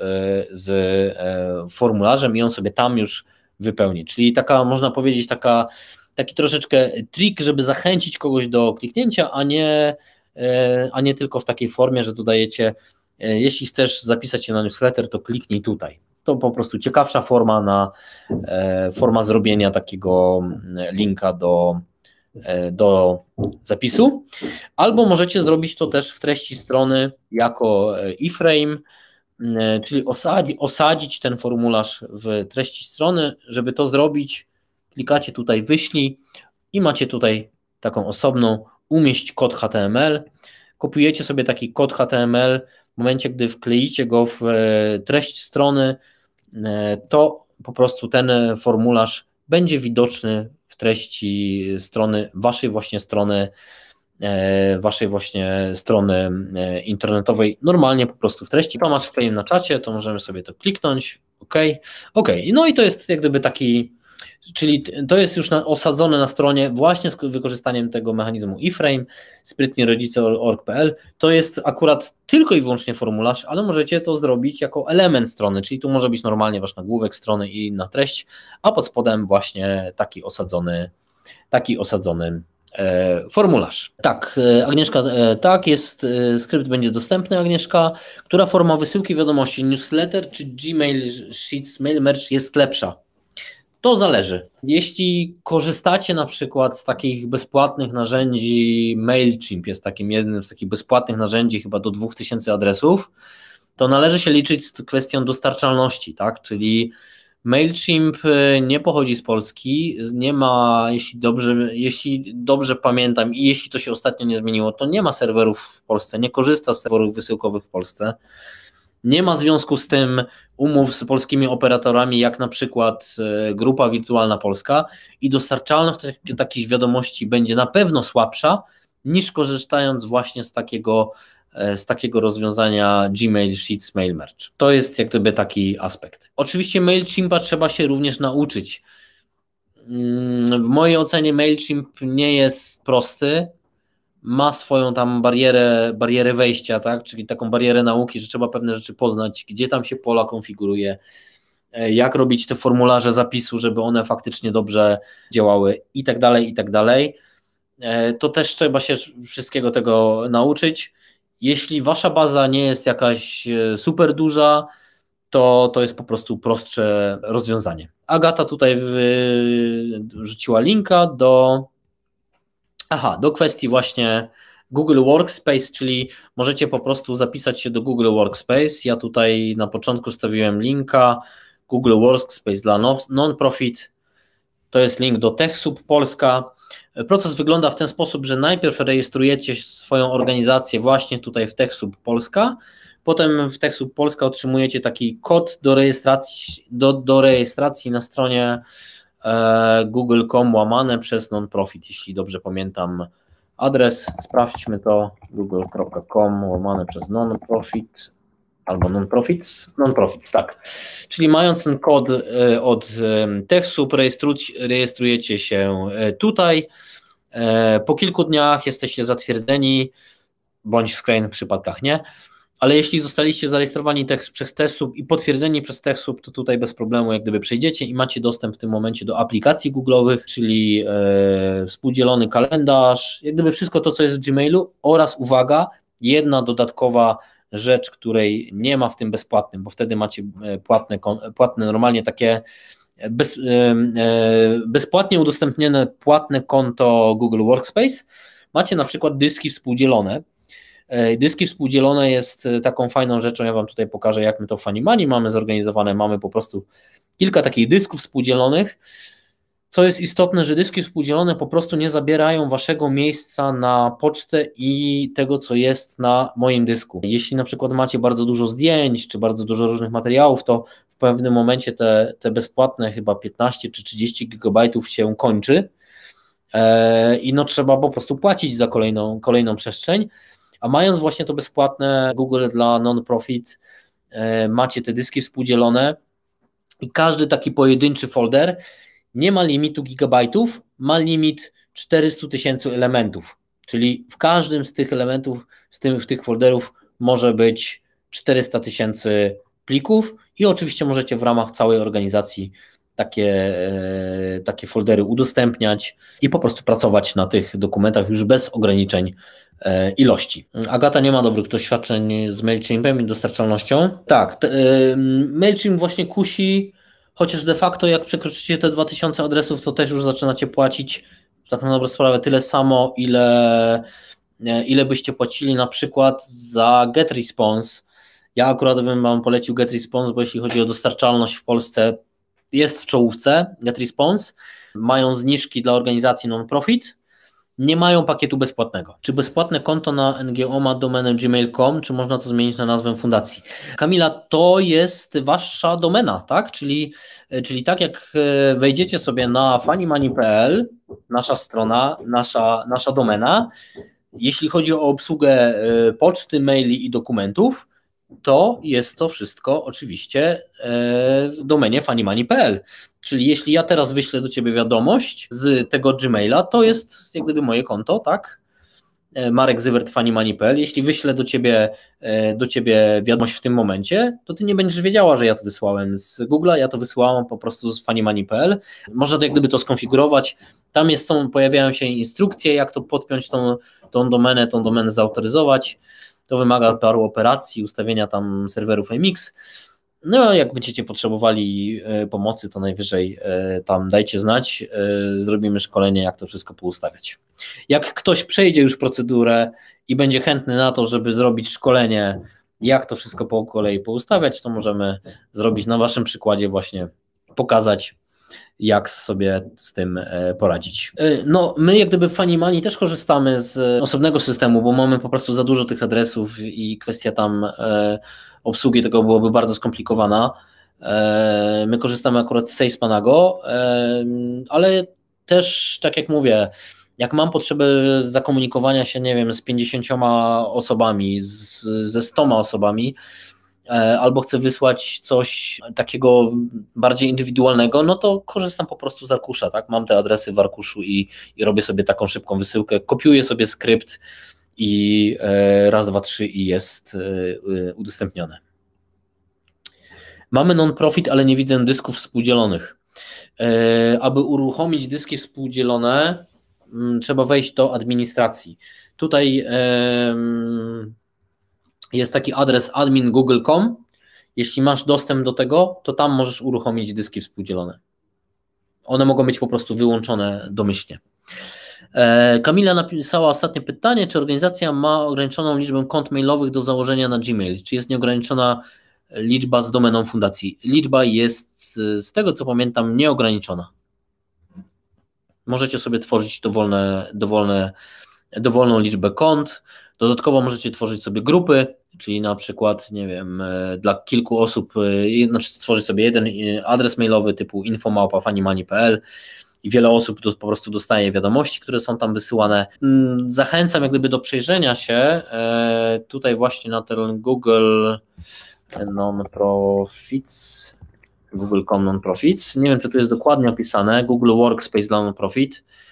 z e, formularzem i on sobie tam już wypełni. Czyli taka, można powiedzieć, taka, taki troszeczkę trik, żeby zachęcić kogoś do kliknięcia, a nie, a nie tylko w takiej formie, że dodajecie, jeśli chcesz zapisać się na newsletter, to kliknij tutaj. To po prostu ciekawsza forma na forma zrobienia takiego linka do, E, do zapisu, albo możecie zrobić to też w treści strony jako e, iframe, e, czyli osadzi, osadzić ten formularz w treści strony. Żeby to zrobić, klikacie tutaj wyślij i macie tutaj taką osobną umieść kod HTML. Kopiujecie sobie taki kod HTML, w momencie gdy wkleicie go w treść strony, to po prostu ten formularz będzie widoczny w treści strony, waszej właśnie strony, e, waszej właśnie strony e, internetowej, normalnie po prostu w treści. Pan ma w na czacie, to możemy sobie to kliknąć, ok, ok, no i to jest jak gdyby taki Czyli to jest już na, osadzone na stronie właśnie z wykorzystaniem tego mechanizmu iframe, e sprytnie rodzice.org.pl. To jest akurat tylko i wyłącznie formularz, ale możecie to zrobić jako element strony, czyli tu może być normalnie wasz nagłówek strony i na treść, a pod spodem właśnie taki osadzony, taki osadzony e, formularz. Tak, e, Agnieszka, e, tak, jest, skrypt będzie dostępny, Agnieszka. Która forma wysyłki wiadomości, newsletter czy Gmail Sheets, Mail Merge jest lepsza? To zależy. Jeśli korzystacie na przykład z takich bezpłatnych narzędzi, MailChimp jest takim jednym z takich bezpłatnych narzędzi, chyba do 2000 adresów, to należy się liczyć z kwestią dostarczalności, tak? Czyli MailChimp y, nie pochodzi z Polski, nie ma, jeśli dobrze, jeśli dobrze pamiętam i jeśli to się ostatnio nie zmieniło, to nie ma serwerów w Polsce, nie korzysta z serwerów wysyłkowych w Polsce. Nie ma w związku z tym umów z polskimi operatorami, jak na przykład e, Grupa Wirtualna Polska, i dostarczalność takich wiadomości będzie na pewno słabsza niż korzystając właśnie z takiego, e, z takiego rozwiązania Gmail Sheets Mail Merge. To jest jak gdyby taki aspekt. Oczywiście MailChimpa trzeba się również nauczyć. Mm, w mojej ocenie MailChimp nie jest prosty, ma swoją tam barierę, barierę wejścia, tak? czyli taką barierę nauki, że trzeba pewne rzeczy poznać, gdzie tam się pola konfiguruje, e, jak robić te formularze zapisu, żeby one faktycznie dobrze działały i tak dalej, i tak dalej. E, to też trzeba się wszystkiego tego nauczyć. Jeśli wasza baza nie jest jakaś e, super duża, to, to jest po prostu prostsze rozwiązanie. Agata tutaj wrzuciła linka do Aha, do kwestii właśnie Google Workspace, czyli możecie po prostu zapisać się do Google Workspace. Ja tutaj na początku stawiłem linka Google Workspace dla no-, non-profit. To jest link do TechSoup Polska. Proces wygląda w ten sposób, że najpierw rejestrujecie swoją organizację właśnie tutaj w TechSoup Polska, potem w TechSoup Polska otrzymujecie taki kod do rejestracji, do, do rejestracji na stronie E, google.com łamane przez non-profit, jeśli dobrze pamiętam adres. Sprawdźmy to google.com łamane przez non-profit, albo non profits tak. Czyli mając ten kod e, od TechSoup rejestrujecie się e, tutaj. Po kilku dniach jesteście zatwierdzeni, bądź w skrajnych przypadkach nie ale jeśli zostaliście zarejestrowani te, przez TechSoup i potwierdzeni przez TechSoup, to tutaj bez problemu jak gdyby przejdziecie i macie dostęp w tym momencie do aplikacji Google'owych, czyli e, współdzielony kalendarz, jak gdyby wszystko to, co jest w Gmailu oraz uwaga, jedna dodatkowa rzecz, której nie ma w tym bezpłatnym, bo wtedy macie e, płatne, płatne normalnie takie e, bez, e, bezpłatnie udostępnione płatne konto Google Workspace. Macie na przykład dyski współdzielone, E, dyski współdzielone jest e, taką fajną rzeczą, ja Wam tutaj pokażę, jak my to w AniMani mamy zorganizowane, mamy po prostu kilka takich dysków współdzielonych, co jest istotne, że dyski współdzielone po prostu nie zabierają waszego miejsca na pocztę i tego, co jest na moim dysku. Jeśli na przykład macie bardzo dużo zdjęć czy bardzo dużo różnych materiałów, to w pewnym momencie te, te bezpłatne chyba 15 czy 30 gigabajtów się kończy. E, I no trzeba po prostu płacić za kolejną, kolejną przestrzeń. A mając właśnie to bezpłatne Google dla non-profit, e, macie te dyski współdzielone i każdy taki pojedynczy folder nie ma limitu gigabajtów, ma limit 400 tysięcy elementów. Czyli w każdym z tych elementów, z tym, w tych folderów może być 400 tysięcy plików i oczywiście możecie w ramach całej organizacji takie, e, takie foldery udostępniać i po prostu pracować na tych dokumentach już bez ograniczeń e, ilości. Agata nie ma dobrych doświadczeń z MailChimpem i dostarczalnością. Tak, e, MailChimp właśnie kusi, chociaż de facto jak przekroczycie te 2000 adresów, to też już zaczynacie płacić tak na dobrą sprawę tyle samo, ile, ile byście płacili na przykład za GetResponse. Ja akurat bym Wam polecił GetResponse, bo jeśli chodzi o dostarczalność w Polsce, jest w czołówce GetResponse, mają zniżki dla organizacji non-profit, nie mają pakietu bezpłatnego. Czy bezpłatne konto na NGO ma domenę gmail.com, czy można to zmienić na nazwę fundacji? Kamila, to jest wasza domena, tak? Czyli, e, czyli tak jak e, wejdziecie sobie na fanimani.pl, nasza strona, nasza, nasza domena, jeśli chodzi o obsługę e, poczty, maili i dokumentów, to jest to wszystko oczywiście e, w domenie fanimani.pl. Czyli jeśli ja teraz wyślę do ciebie wiadomość z tego Gmaila, to jest jak gdyby moje konto, tak? E, Marek Zywert fanimani.pl. Jeśli wyślę do ciebie, e, do ciebie wiadomość w tym momencie, to ty nie będziesz wiedziała, że ja to wysłałem z Google'a, ja to wysłałam po prostu z fanimani.pl. Można to jak gdyby to skonfigurować. Tam jest, są, pojawiają się instrukcje, jak to podpiąć tą, tą domenę, tą domenę zautoryzować. To wymaga paru operacji, ustawienia tam serwerów MX. No, jak będziecie potrzebowali e, pomocy, to najwyżej e, tam dajcie znać. E, zrobimy szkolenie, jak to wszystko poustawiać. Jak ktoś przejdzie już procedurę i będzie chętny na to, żeby zrobić szkolenie, jak to wszystko po kolei poustawiać, to możemy zrobić na Waszym przykładzie, właśnie pokazać, jak sobie z tym e, poradzić. E, no, my jak gdyby w Funimani też korzystamy z e, osobnego systemu, bo mamy po prostu za dużo tych adresów i kwestia tam obsługi tego byłaby bardzo skomplikowana. My korzystamy akurat z Seispanago, ale też, tak jak mówię, jak mam potrzebę zakomunikowania się, nie wiem, z 50 osobami, z, ze 100 osobami, E, albo chcę wysłać coś takiego bardziej indywidualnego, no to korzystam po prostu z arkusza, tak? Mam te adresy w arkuszu i, i robię sobie taką szybką wysyłkę, kopiuję sobie skrypt i e, raz, dwa, trzy i jest e, udostępnione. Mamy non-profit, ale nie widzę dysków współdzielonych. Aby uruchomić dyski współdzielone, mm, trzeba wejść do administracji. Tutaj jest taki adres admin.google.com. Jeśli masz dostęp do tego, to tam możesz uruchomić dyski współdzielone. One mogą być po prostu wyłączone domyślnie. E, Kamila napisała ostatnie pytanie, czy organizacja ma ograniczoną liczbę kont mailowych do założenia na Gmail? Czy jest nieograniczona liczba z domeną fundacji? Liczba jest, e, z tego co pamiętam, nieograniczona. Możecie sobie tworzyć dowolne, dowolne, dowolną liczbę kont. Dodatkowo możecie tworzyć sobie grupy, czyli na przykład, nie wiem, e, dla kilku osób, e, znaczy stworzyć sobie jeden e, adres mailowy typu infomałpafanimani.pl i wiele osób po prostu dostaje wiadomości, które są tam wysyłane. Mm, zachęcam jak gdyby do przejrzenia się tutaj właśnie na ten Google Nonprofits, Google.com Nonprofits. nie wiem czy tu jest dokładnie opisane, Google Workspace dla Nonprofit. profit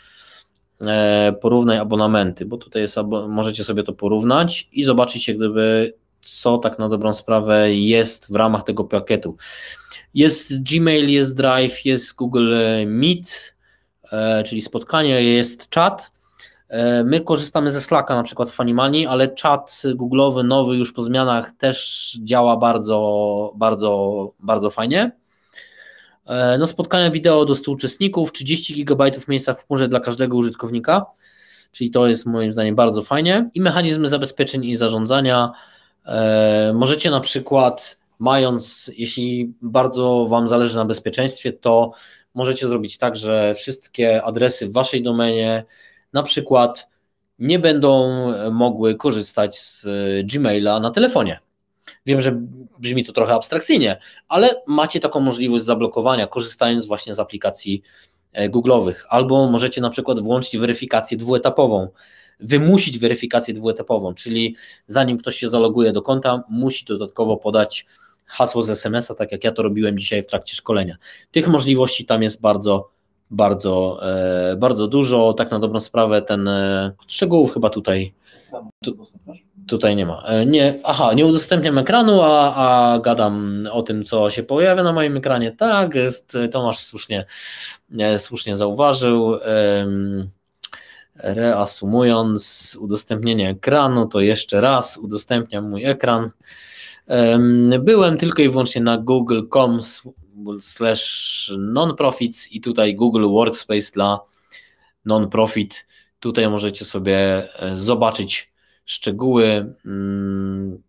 E, porównaj abonamenty, bo tutaj jest, możecie sobie to porównać i zobaczyć, jak gdyby co tak na dobrą sprawę jest w ramach tego pakietu. Jest Gmail, jest Drive, jest Google Meet, e, czyli spotkanie, jest czat. E, my korzystamy ze Slacka na przykład w Animani, ale czat Google'owy nowy już po zmianach też działa bardzo, bardzo, bardzo fajnie. E, no, spotkania wideo do 100 uczestników, 30 GB miejsca w chmurze dla każdego użytkownika, czyli to jest moim zdaniem bardzo fajnie. I mechanizmy zabezpieczeń i zarządzania. E, możecie na przykład, mając, jeśli bardzo Wam zależy na bezpieczeństwie, to możecie zrobić tak, że wszystkie adresy w Waszej domenie, na przykład, nie będą mogły korzystać z e, Gmaila na telefonie. Wiem, że brzmi to trochę abstrakcyjnie, ale macie taką możliwość zablokowania, korzystając właśnie z aplikacji e, Google'owych. Albo możecie na przykład włączyć weryfikację dwuetapową, wymusić weryfikację dwuetapową, czyli zanim ktoś się zaloguje do konta, musi dodatkowo podać hasło z SMS-a, tak jak ja to robiłem dzisiaj w trakcie szkolenia. Tych możliwości tam jest bardzo, bardzo, e, bardzo dużo. Tak na dobrą sprawę ten e, szczegółów chyba tutaj. Tu, Tutaj nie ma. E, nie, aha, nie udostępniam ekranu, a, a gadam o tym, co się pojawia na moim ekranie. Tak, jest, e, Tomasz słusznie, e, słusznie zauważył. Reasumując, udostępnienie ekranu, to jeszcze raz udostępniam mój ekran. Byłem tylko i wyłącznie na google.com slash nonprofits i tutaj Google Workspace dla nonprofit. Tutaj możecie sobie zobaczyć szczegóły. Mm,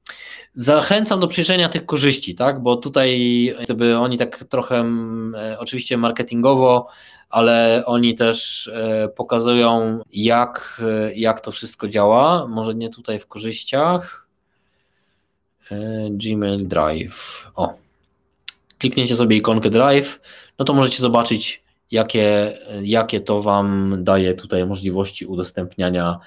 zachęcam do przyjrzenia tych korzyści, tak? Bo tutaj gdyby oni tak trochę, mm, e, oczywiście marketingowo, ale oni też e, pokazują, jak, e, jak to wszystko działa. Może nie tutaj w korzyściach. Gmail Drive. O. Klikniecie sobie ikonkę Drive, no to możecie zobaczyć, jakie, jakie to Wam daje tutaj możliwości udostępniania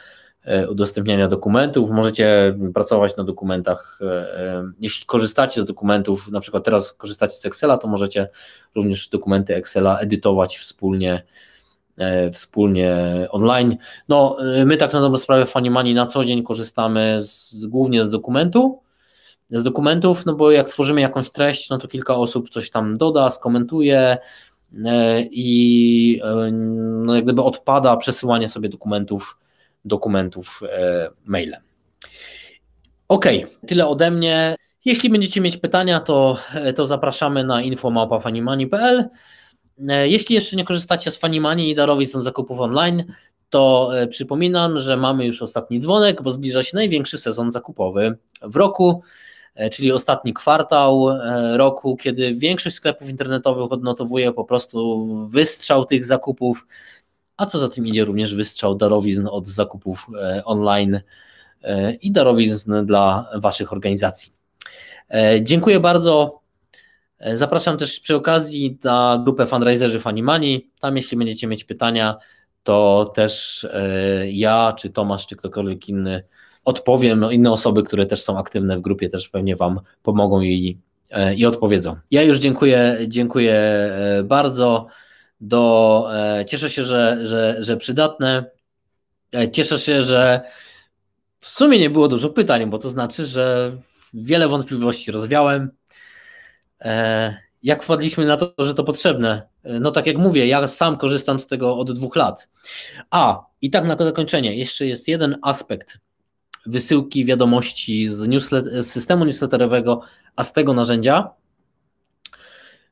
E, udostępniania dokumentów. Możecie pracować na dokumentach. E, e, jeśli korzystacie z dokumentów, na przykład teraz korzystacie z Excela, to możecie również dokumenty Excela edytować wspólnie wspólnie online. No, my tak na dobrą sprawę w Funny na co dzień korzystamy z, głównie z dokumentu, z dokumentów, no bo jak tworzymy jakąś treść, no to kilka osób coś tam doda, skomentuje i no jak gdyby odpada przesyłanie sobie dokumentów dokumentów e, mailem. Ok, tyle ode mnie. Jeśli będziecie mieć pytania, to, e, to zapraszamy na infomapa.fanimani.pl. E, jeśli jeszcze nie korzystacie z Fanimani i darowizn zakupów online, to przypominam, że mamy już ostatni dzwonek, bo zbliża się największy sezon zakupowy w roku, czyli ostatni kwartał roku, kiedy większość sklepów internetowych odnotowuje po prostu wystrzał tych zakupów a co za tym idzie również wystrzał darowizn od zakupów e, online e, i darowizn dla Waszych organizacji. E, dziękuję bardzo. Zapraszam też przy okazji na grupę fundraiserzy Fanimani. Tam, jeśli będziecie mieć pytania, to też ja, czy Tomasz, czy ktokolwiek inny odpowiem. Inne osoby, które też są aktywne w grupie, też pewnie Wam pomogą i, i odpowiedzą. Ja już dziękuję, dziękuję bardzo do. E, cieszę się, że, że, że przydatne. E, cieszę się, że w sumie nie było dużo pytań, bo to znaczy, że wiele wątpliwości rozwiałem. E, jak wpadliśmy na to, że to potrzebne? No tak jak mówię, ja sam korzystam z tego od dwóch lat. A, i tak na zakończenie, jeszcze jest jeden aspekt wysyłki wiadomości z, newslet- z systemu newsletterowego, a z tego narzędzia,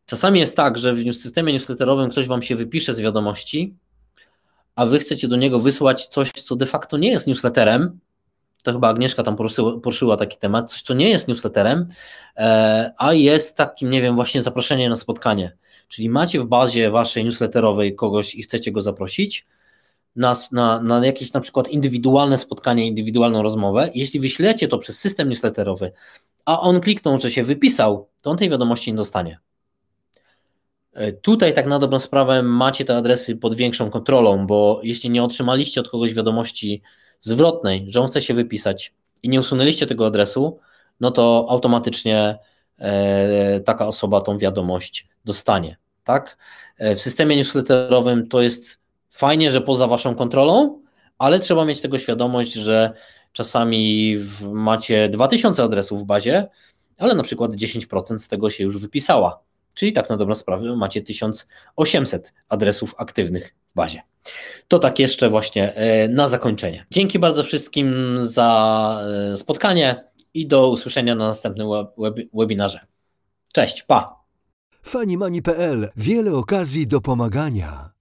Czasami jest tak, że w systemie newsletterowym ktoś wam się wypisze z wiadomości, a wy chcecie do niego wysłać coś, co de facto nie jest newsletterem. To chyba Agnieszka tam poruszyła, poruszyła taki temat, coś, co nie jest newsletterem, e, a jest takim, nie wiem, właśnie zaproszenie na spotkanie. Czyli macie w bazie waszej newsletterowej kogoś i chcecie go zaprosić na, na, na jakieś na przykład indywidualne spotkanie, indywidualną rozmowę. Jeśli wyślecie to przez system newsletterowy, a on kliknął, że się wypisał, to on tej wiadomości nie dostanie. E, tutaj tak na dobrą sprawę macie te adresy pod większą kontrolą, bo jeśli nie otrzymaliście od kogoś wiadomości zwrotnej, że on chce się wypisać i nie usunęliście tego adresu, no to automatycznie e, taka osoba tą wiadomość dostanie. Tak? E, w systemie newsletterowym to jest fajnie, że poza waszą kontrolą, ale trzeba mieć tego świadomość, że czasami macie 2000 adresów w bazie, ale na przykład 10% z tego się już wypisała czyli tak na dobrą sprawę macie 1800 adresów aktywnych w bazie. To tak jeszcze właśnie e, na zakończenie. Dzięki bardzo wszystkim za e, spotkanie i do usłyszenia na następnym web- webinarze. Cześć, pa! Fanimani.pl. Wiele okazji do pomagania.